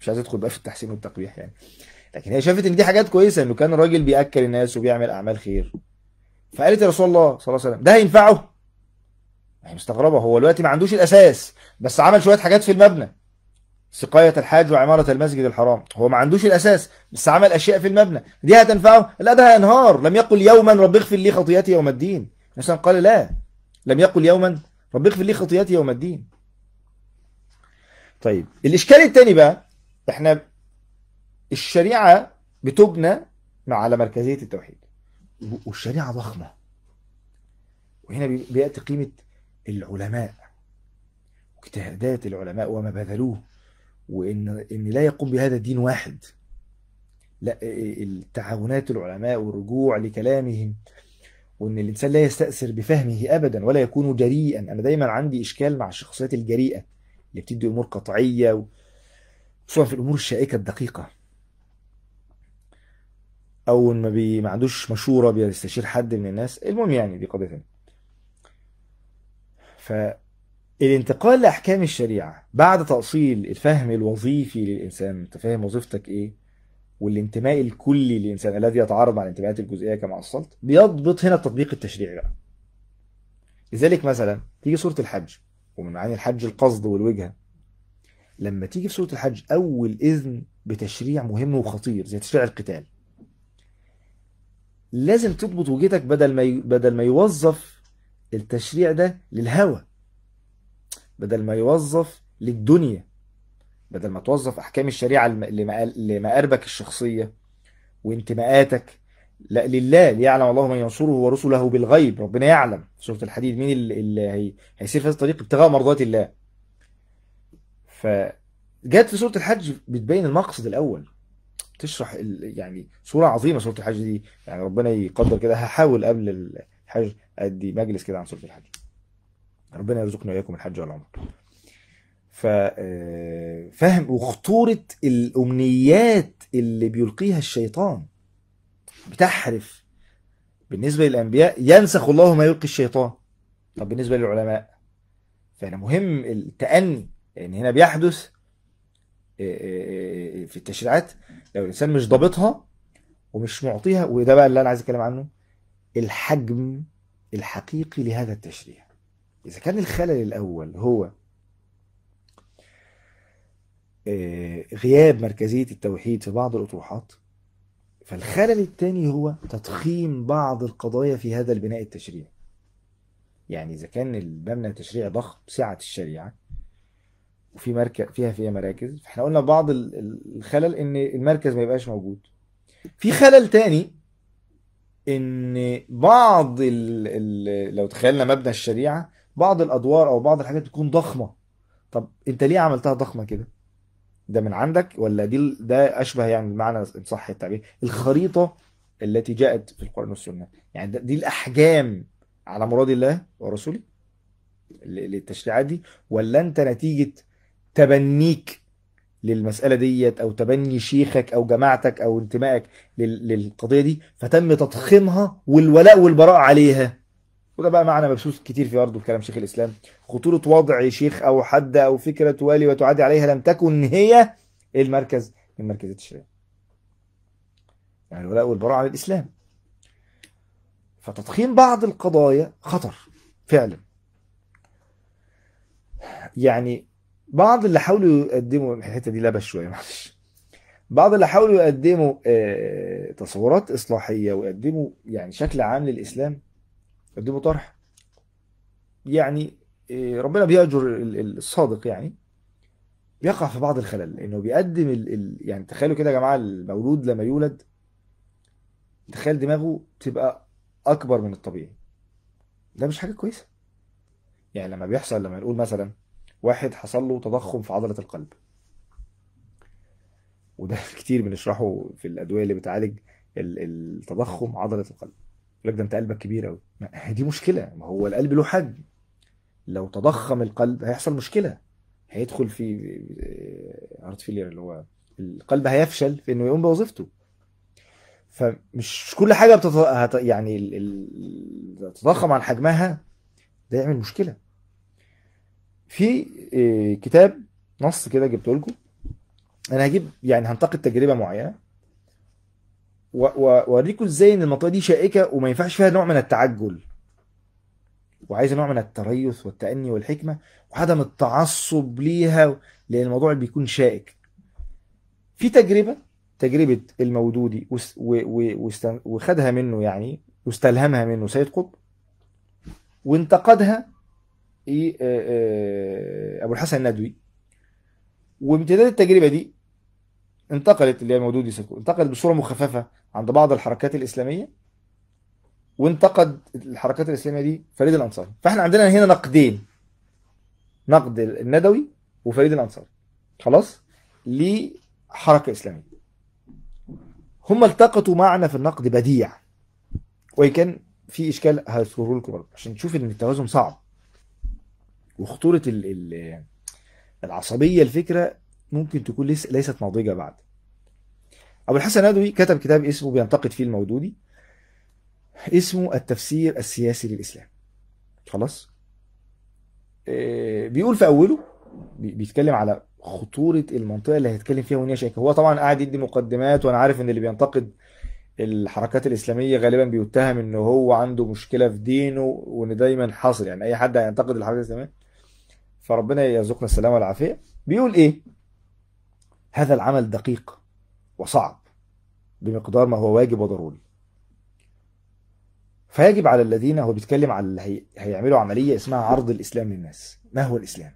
مش عايز ادخل بقى في التحسين والتقبيح يعني لكن هي شافت ان دي حاجات كويسة انه كان راجل بيأكل الناس وبيعمل اعمال خير فقالت يا رسول الله صلى الله عليه وسلم ده هينفعه هي يعني مستغربه هو دلوقتي ما عندوش الاساس بس عمل شويه حاجات في المبنى سقاية الحاج وعمارة المسجد الحرام هو ما عندوش الأساس بس عمل أشياء في المبنى دي هتنفعه لا ده هينهار لم يقل يوما رب اغفر لي خطيئتي يوم الدين مثلا قال لا لم يقل يوما رب اغفر لي خطيئتي يوم الدين طيب الإشكال الثاني بقى احنا الشريعة بتبنى على مركزية التوحيد والشريعة ضخمة وهنا بيأتي قيمة العلماء واجتهادات العلماء وما بذلوه وان ان لا يقوم بهذا الدين واحد لا التعاونات العلماء والرجوع لكلامهم وان الانسان لا يستأثر بفهمه ابدا ولا يكون جريئا انا دايما عندي اشكال مع الشخصيات الجريئه اللي بتدي امور قطعيه خصوصا في الامور الشائكه الدقيقه او ما, بي... ما عندوش مشوره بيستشير حد من الناس المهم يعني دي قضيه ثانيه فالانتقال لأحكام الشريعة بعد تأصيل الفهم الوظيفي للإنسان أنت فاهم وظيفتك إيه والانتماء الكلي للإنسان الذي يتعارض مع الانتماءات الجزئية كما أصلت بيضبط هنا التطبيق التشريعي بقى لذلك مثلا تيجي سورة الحج ومن معاني الحج القصد والوجهة لما تيجي في سورة الحج أول إذن بتشريع مهم وخطير زي تشريع القتال لازم تضبط وجهتك بدل ما ي... بدل ما يوظف التشريع ده للهوى بدل ما يوظف للدنيا بدل ما توظف احكام الشريعه لمقاربك الشخصيه وانتماءاتك لا لله ليعلم الله من ينصره ورسله بالغيب ربنا يعلم سوره الحديد مين اللي هي... هيسير في هذا الطريق ابتغاء مرضات الله فجت في سوره الحج بتبين المقصد الاول تشرح يعني سوره عظيمه سوره الحج دي يعني ربنا يقدر كده هحاول قبل الحج ادي مجلس كده عن سوره الحج ربنا يرزقنا واياكم الحج والعمر فاهم آه، وخطورة الأمنيات اللي بيلقيها الشيطان بتحرف بالنسبة للأنبياء ينسخ الله ما يلقي الشيطان طب بالنسبة للعلماء فهنا مهم التأني لأن يعني هنا بيحدث آه، آه، في التشريعات لو الإنسان مش ضابطها ومش معطيها وده بقى اللي أنا عايز أتكلم عنه الحجم الحقيقي لهذا التشريع إذا كان الخلل الأول هو آه، غياب مركزية التوحيد في بعض الأطروحات فالخلل الثاني هو تضخيم بعض القضايا في هذا البناء التشريعي يعني إذا كان المبنى التشريعي ضخم سعة الشريعة وفي مركز فيها فيها مراكز فاحنا قلنا بعض الخلل ان المركز ما يبقاش موجود في خلل تاني ان بعض ال ال لو تخيلنا مبنى الشريعه بعض الادوار او بعض الحاجات بتكون ضخمه طب انت ليه عملتها ضخمه كده ده من عندك ولا دي ده اشبه يعني بمعنى ان صح التعبير الخريطه التي جاءت في القران والسنه يعني دي الاحجام على مراد الله ورسوله للتشريعات دي ولا انت نتيجه تبنيك للمسألة ديت أو تبني شيخك أو جماعتك أو انتمائك للقضية دي فتم تضخيمها والولاء والبراء عليها وده بقى معنى مبسوط كتير في برضه كلام شيخ الإسلام خطورة وضع شيخ أو حد أو فكرة توالي وتعادي عليها لم تكن هي المركز من مركزات الشريعة يعني الولاء والبراء على الإسلام فتضخيم بعض القضايا خطر فعلا يعني بعض اللي حاولوا يقدموا الحته دي لبس شويه معلش بعض اللي حاولوا يقدموا آه، تصورات اصلاحيه ويقدموا يعني شكل عام للاسلام قدموا طرح يعني آه، ربنا بيأجر الصادق يعني بيقع في بعض الخلل انه بيقدم الـ الـ يعني تخيلوا كده يا جماعه المولود لما يولد تخيل دماغه تبقى اكبر من الطبيعي ده مش حاجه كويسه يعني لما بيحصل لما نقول مثلا واحد حصل له تضخم في عضله القلب وده كتير بنشرحه في الادويه اللي بتعالج التضخم عضله القلب يقول لك ده انت قلبك كبير قوي دي مشكله ما هو القلب له حجم لو تضخم القلب هيحصل مشكله هيدخل في هارت آه، فيلير اللي هو القلب هيفشل في انه يقوم بوظيفته فمش كل حاجه بتط... هت... يعني ال... ال... عن حجمها ده يعمل مشكله في آه، كتاب نص كده جبته لكم انا هجيب يعني هنتقد تجربه معينه واوريكم ازاي ان المنطقه دي شائكه وما ينفعش فيها نوع من التعجل وعايزه نوع من التريث والتأني والحكمه وعدم التعصب ليها لان الموضوع بيكون شائك في تجربه تجربه المودودي وخدها منه يعني واستلهمها منه سيد قطب وانتقدها إيه آه، آه، ابو الحسن الندوي وبامتداد التجربه دي انتقلت اللي هي مودودي انتقلت بصوره مخففه عند بعض الحركات الاسلاميه وانتقد الحركات الاسلاميه دي فريد الانصاري فاحنا عندنا هنا نقدين نقد الندوي وفريد الانصاري خلاص لحركه اسلاميه هم التقطوا معنا في النقد بديع وان كان في اشكال هذكره لكم عشان تشوف ان التوازن صعب وخطوره العصبيه الفكره ممكن تكون ليست ناضجه بعد ابو الحسن ندوي كتب كتاب اسمه بينتقد فيه المودودي اسمه التفسير السياسي للاسلام خلاص آه، بيقول في اوله بيتكلم على خطوره المنطقه اللي هيتكلم فيها ونيا شايكه هو طبعا قاعد يدي مقدمات وانا عارف ان اللي بينتقد الحركات الاسلاميه غالبا بيتهم ان هو عنده مشكله في دينه وان دايما حاصل يعني اي حد هينتقد الحركات الاسلاميه فربنا يرزقنا السلامة والعافية بيقول إيه هذا العمل دقيق وصعب بمقدار ما هو واجب وضروري فيجب على الذين هو بيتكلم على اللي هي... هيعملوا عملية اسمها عرض الإسلام للناس ما هو الإسلام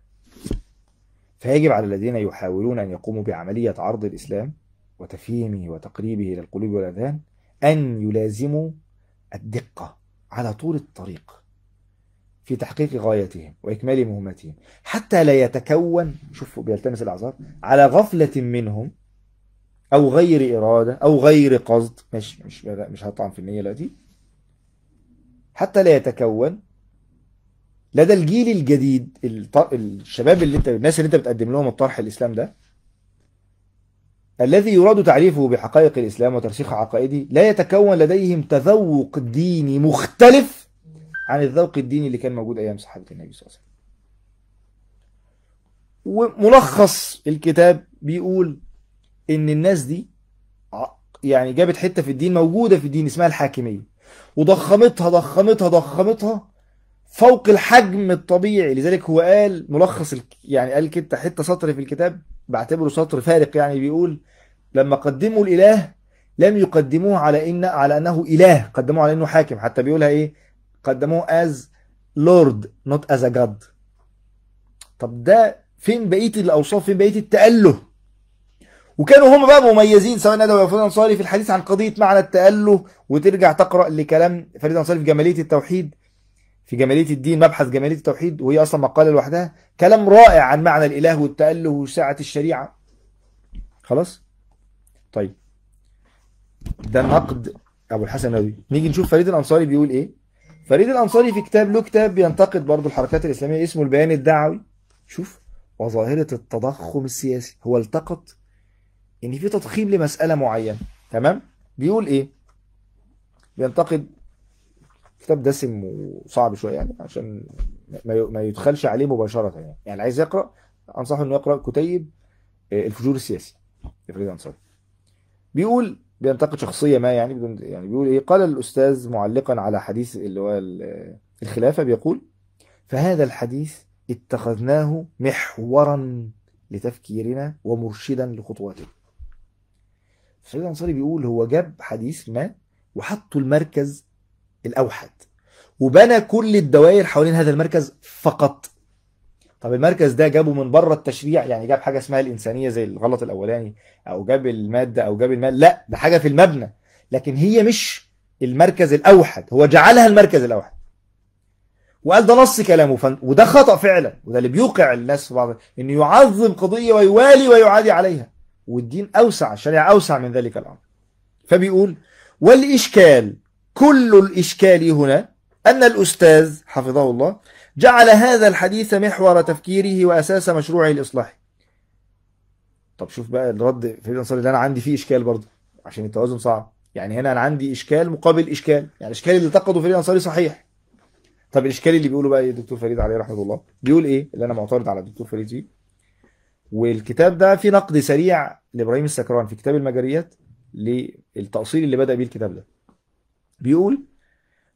فيجب على الذين يحاولون أن يقوموا بعملية عرض الإسلام وتفهيمه وتقريبه للقلوب والأذهان أن يلازموا الدقة على طول الطريق في تحقيق غايتهم وإكمال مهمتهم حتى لا يتكون شوفوا بيلتمس الأعذار على غفلة منهم أو غير إرادة أو غير قصد مش مش مش هطعن في النية دلوقتي حتى لا يتكون لدى الجيل الجديد الشباب اللي انت الناس اللي انت بتقدم لهم الطرح الاسلام ده الذي يراد تعريفه بحقائق الاسلام وترسيخ عقائده لا يتكون لديهم تذوق ديني مختلف عن الذوق الديني اللي كان موجود أيام صحابة النبي صلى الله عليه وسلم وملخص الكتاب بيقول إن الناس دي يعني جابت حتة في الدين موجودة في الدين اسمها الحاكمية وضخمتها ضخمتها ضخمتها فوق الحجم الطبيعي لذلك هو قال ملخص يعني قال كده حتة سطر في الكتاب بعتبره سطر فارق يعني بيقول لما قدموا الإله لم يقدموه على إن على أنه إله قدموه على أنه حاكم حتى بيقولها إيه قدموه از لورد نوت از ا جاد طب ده فين بقيه الاوصاف فين بقيه التاله وكانوا هم بقى مميزين سواء ندوي او فريد انصاري في الحديث عن قضيه معنى التاله وترجع تقرا لكلام فريد انصاري في جماليه التوحيد في جماليه الدين مبحث جماليه التوحيد وهي اصلا مقاله لوحدها كلام رائع عن معنى الاله والتاله وسعه الشريعه خلاص طيب ده نقد ابو الحسن النووي نيجي نشوف فريد الانصاري بيقول ايه فريد الأنصاري في كتاب له كتاب بينتقد برضه الحركات الإسلامية اسمه البيان الدعوي شوف وظاهرة التضخم السياسي هو التقط إن في تضخيم لمسألة معينة تمام بيقول إيه بينتقد كتاب دسم وصعب شوية يعني عشان ما يدخلش عليه مباشرة يعني يعني عايز يقرأ أنصحه إنه يقرأ كتيب آه، الفجور السياسي لفريد الأنصاري بيقول بينتقد شخصية ما يعني بدون يعني بيقول إيه قال الأستاذ معلقا على حديث اللي هو الخلافة بيقول فهذا الحديث اتخذناه محورا لتفكيرنا ومرشدا لخطواتنا فريد الأنصاري بيقول هو جاب حديث ما وحطه المركز الأوحد وبنى كل الدوائر حوالين هذا المركز فقط طب المركز ده جابه من بره التشريع يعني جاب حاجه اسمها الانسانيه زي الغلط الاولاني او جاب الماده او جاب المال لا ده حاجه في المبنى لكن هي مش المركز الاوحد هو جعلها المركز الاوحد وقال ده نص كلامه فن... وده خطا فعلا وده اللي بيوقع الناس في بعض انه يعظم قضيه ويوالي ويعادي عليها والدين اوسع الشريعه اوسع من ذلك الامر فبيقول والاشكال كل الاشكال هنا ان الاستاذ حفظه الله جعل هذا الحديث محور تفكيره وأساس مشروعه الإصلاحي طب شوف بقى الرد في الأنصار اللي أنا عندي فيه إشكال برضه عشان التوازن صعب يعني هنا أنا عندي إشكال مقابل إشكال يعني الإشكال اللي تقده فريد الأنصاري صحيح طب الإشكال اللي بيقوله بقى إيه الدكتور فريد عليه رحمة الله بيقول إيه اللي أنا معترض على الدكتور فريد فيه والكتاب ده فيه نقد سريع لإبراهيم السكران في كتاب المجريات للتأصيل اللي بدأ بيه الكتاب ده بيقول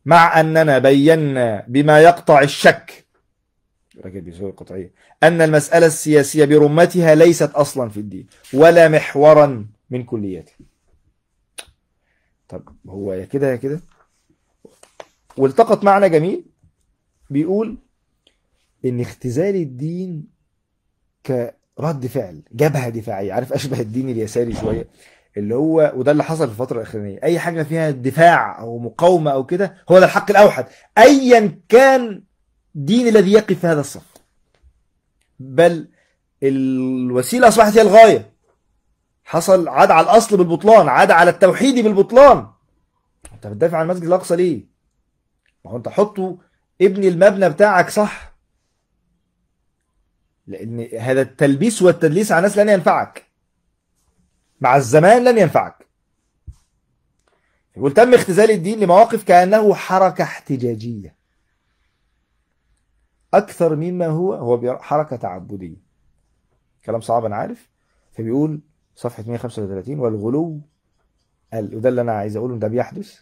مع أننا بينا بما يقطع الشك الراجل أن المسألة السياسية برمتها ليست أصلا في الدين ولا محورا من كلياته طب هو يا كده يا كده والتقط معنى جميل بيقول ان اختزال الدين كرد فعل جبهه دفاعيه عارف اشبه الدين اليساري شويه اللي هو وده اللي حصل في الفتره الاخرانيه اي حاجه فيها دفاع او مقاومه او كده هو ده الحق الاوحد ايا كان دين الذي يقف في هذا الصف بل الوسيله اصبحت هي الغايه حصل عاد على الاصل بالبطلان عاد على التوحيد بالبطلان انت بتدافع عن المسجد الاقصى ليه ما هو انت حطه ابني المبنى بتاعك صح لان هذا التلبيس والتدليس على الناس لن ينفعك مع الزمان لن ينفعك يقول تم اختزال الدين لمواقف كأنه حركة احتجاجية أكثر مما هو هو حركة تعبدية كلام صعب أنا عارف فبيقول صفحة 135 والغلو وده اللي أنا عايز أقوله ده بيحدث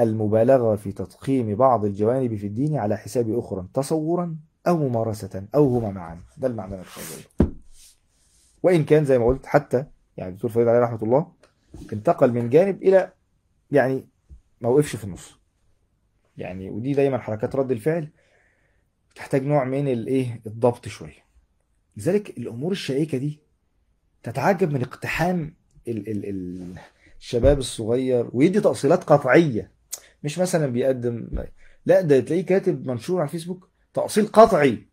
المبالغة في تضخيم بعض الجوانب في الدين على حساب أخرى تصورا أو ممارسة أو هما معا ده المعنى الخارجي وإن كان زي ما قلت حتى يعني الدكتور فريد عليه رحمه الله انتقل من جانب الى يعني ما وقفش في النص يعني ودي دايما حركات رد الفعل تحتاج نوع من الايه الضبط شويه لذلك الامور الشائكه دي تتعجب من اقتحام ال ال ال الشباب الصغير ويدي تأصيلات قطعيه مش مثلا بيقدم لا ده تلاقيه كاتب منشور على فيسبوك تأصيل قطعي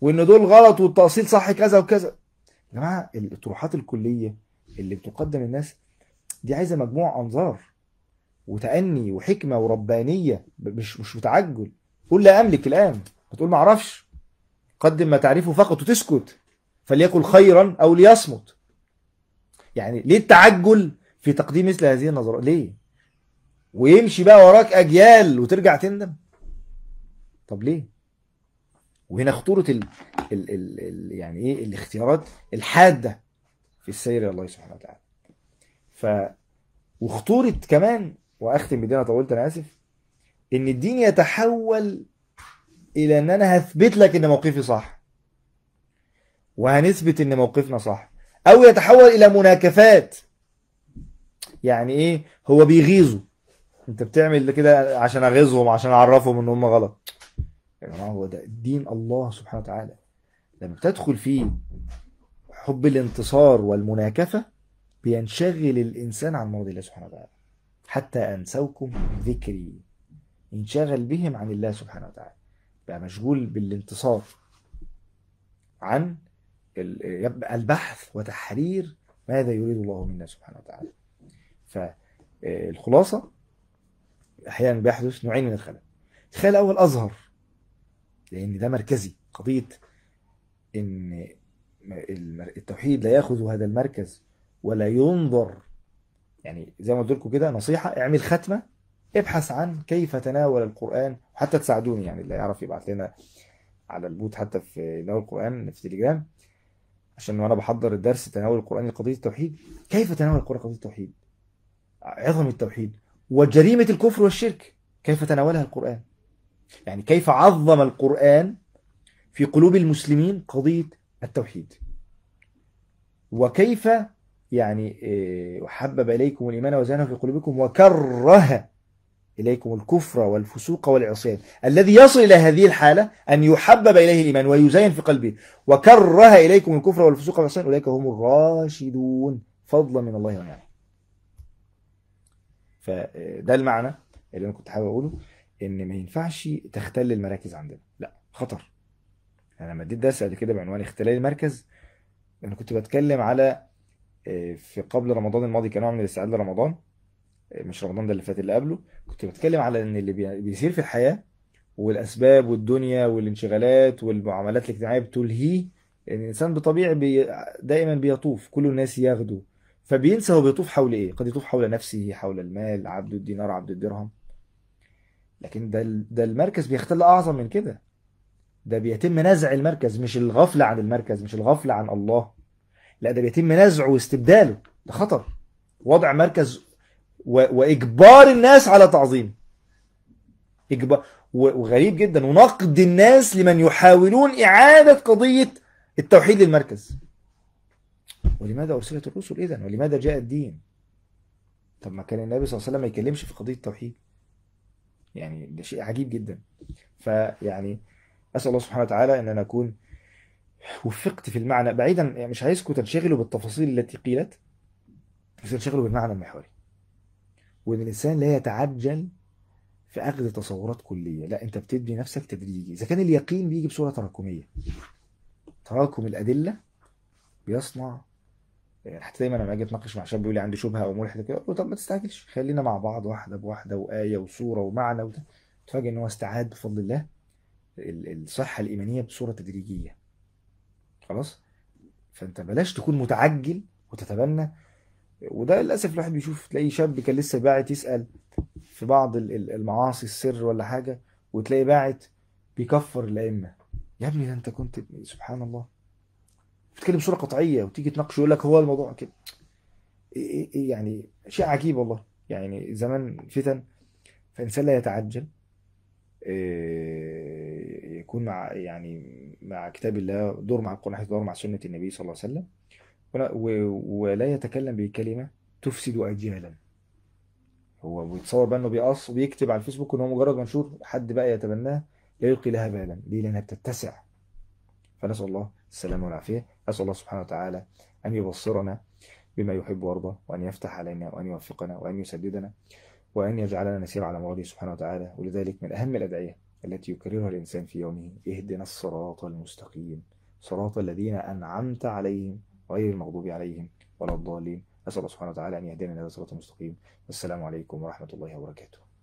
وان دول غلط والتأصيل صح كذا وكذا يا جماعه الطروحات الكليه اللي بتقدم للناس دي عايزه مجموع انظار وتأني وحكمه وربانيه مش مش متعجل قل لا املك الان هتقول ما اعرفش قدم ما تعرفه فقط وتسكت فليكن خيرا او ليصمت يعني ليه التعجل في تقديم مثل هذه النظرات ليه ويمشي بقى وراك اجيال وترجع تندم طب ليه وهنا خطوره ال... ال... ال... ال... يعني ايه الاختيارات الحاده في السير الى الله سبحانه وتعالى ف وخطورة كمان وأختم بدي انا طولت أنا آسف إن الدين يتحول إلى إن أنا هثبت لك إن موقفي صح وهنثبت إن موقفنا صح أو يتحول إلى مناكفات يعني إيه هو بيغيظه أنت بتعمل كده عشان أغيظهم عشان أعرفهم إن هم غلط يا يعني جماعة هو ده الدين الله سبحانه وتعالى لما تدخل فيه حب الانتصار والمناكفة بينشغل الإنسان عن مرض الله سبحانه وتعالى حتى أنسوكم ذكري انشغل بهم عن الله سبحانه وتعالى بقى مشغول بالانتصار عن البحث وتحرير ماذا يريد الله منا سبحانه وتعالى فالخلاصة أحيانا بيحدث نوعين من الخلل الخلل الأول أظهر لأن ده مركزي قضية إن التوحيد لا ياخذ هذا المركز ولا ينظر يعني زي ما قلت لكم كده نصيحه اعمل ختمه ابحث عن كيف تناول القران حتى تساعدوني يعني اللي يعرف يبعث لنا على البوت حتى في تناول القران في تليجرام عشان وانا بحضر الدرس تناول القران لقضيه التوحيد كيف تناول القران قضيه التوحيد عظم التوحيد وجريمه الكفر والشرك كيف تناولها القران يعني كيف عظم القران في قلوب المسلمين قضيه التوحيد وكيف يعني وحبب آه، إليكم الإيمان وزانه في قلوبكم وكره إليكم الكفر والفسوق والعصيان الذي يصل إلى هذه الحالة أن يحبب إليه الإيمان ويزين في قلبه وكره إليكم الكفر والفسوق والعصيان أولئك هم الراشدون فضلا من الله ونعمه فده المعنى اللي أنا كنت حابب أقوله إن ما ينفعش تختل المراكز عندنا لا خطر انا لما اديت درس قبل كده بعنوان اختلال المركز انا كنت بتكلم على آه، في قبل رمضان الماضي كنوع من الاستعداد لرمضان آه، مش رمضان ده اللي فات اللي قبله كنت بتكلم على ان اللي بيصير في الحياه والاسباب والدنيا والانشغالات والمعاملات الاجتماعيه بتلهيه يعني الانسان بطبيعي بي دايما بيطوف كل الناس ياخده فبينسى هو بيطوف حول ايه قد يطوف حول نفسه حول المال عبد الدينار عبد الدرهم لكن ده ده المركز بيختل اعظم من كده ده بيتم نزع المركز مش الغفلة عن المركز مش الغفلة عن الله لا ده بيتم نزعه واستبداله ده خطر وضع مركز و... واجبار الناس على تعظيم اجبار و... وغريب جدا ونقد الناس لمن يحاولون اعاده قضيه التوحيد للمركز ولماذا ارسلت الرسل اذا ولماذا جاء الدين طب ما كان النبي صلى الله عليه وسلم ما يتكلمش في قضيه التوحيد يعني ده شيء عجيب جدا فيعني أسأل الله سبحانه وتعالى أن أنا أكون وفقت في المعنى بعيدا يعني مش عايزكم تنشغلوا بالتفاصيل التي قيلت بس تنشغلوا بالمعنى المحوري وإن الإنسان لا يتعجل في أخذ تصورات كلية لا أنت بتدي نفسك تدريجي إذا كان اليقين بيجي بصورة تراكمية تراكم الأدلة بيصنع يعني حتى دايما لما اجي اتناقش مع شاب بيقول لي عندي شبهه او ملحد كده طب ما تستعجلش خلينا مع بعض واحده بواحده وايه وصوره ومعنى وتفاجئ ان هو استعاد بفضل الله الصحه الايمانيه بصوره تدريجيه خلاص فانت بلاش تكون متعجل وتتبنى وده للاسف الواحد بيشوف تلاقي شاب كان لسه باعت يسال في بعض المعاصي السر ولا حاجه وتلاقي باعت بيكفر الائمه يا ابني ده انت كنت سبحان الله بتتكلم بصوره قطعيه وتيجي تناقشه يقول لك هو الموضوع كده إيه إيه يعني شيء عجيب والله يعني زمان فتن فانسان لا يتعجل إيه يكون مع يعني مع كتاب الله دور مع القرآن حيث دور مع سنة النبي صلى الله عليه وسلم ولا يتكلم بكلمة تفسد أجيالا هو بيتصور بقى انه بيقص وبيكتب على الفيسبوك ان هو مجرد منشور حد بقى يتبناه لا يلقي لها بالا ليه لانها بتتسع فنسال الله السلامه والعافيه اسال الله سبحانه وتعالى ان يبصرنا بما يحب ويرضى وان يفتح علينا وان يوفقنا وان يسددنا وان يجعلنا نسير على مراده سبحانه وتعالى ولذلك من اهم الادعيه التي يكررها الإنسان في يومه اهدنا الصراط المستقيم صراط الذين أنعمت عليهم غير المغضوب عليهم ولا الضالين أسأل الله سبحانه وتعالى أن يهدينا إلى صراط المستقيم والسلام عليكم ورحمة الله وبركاته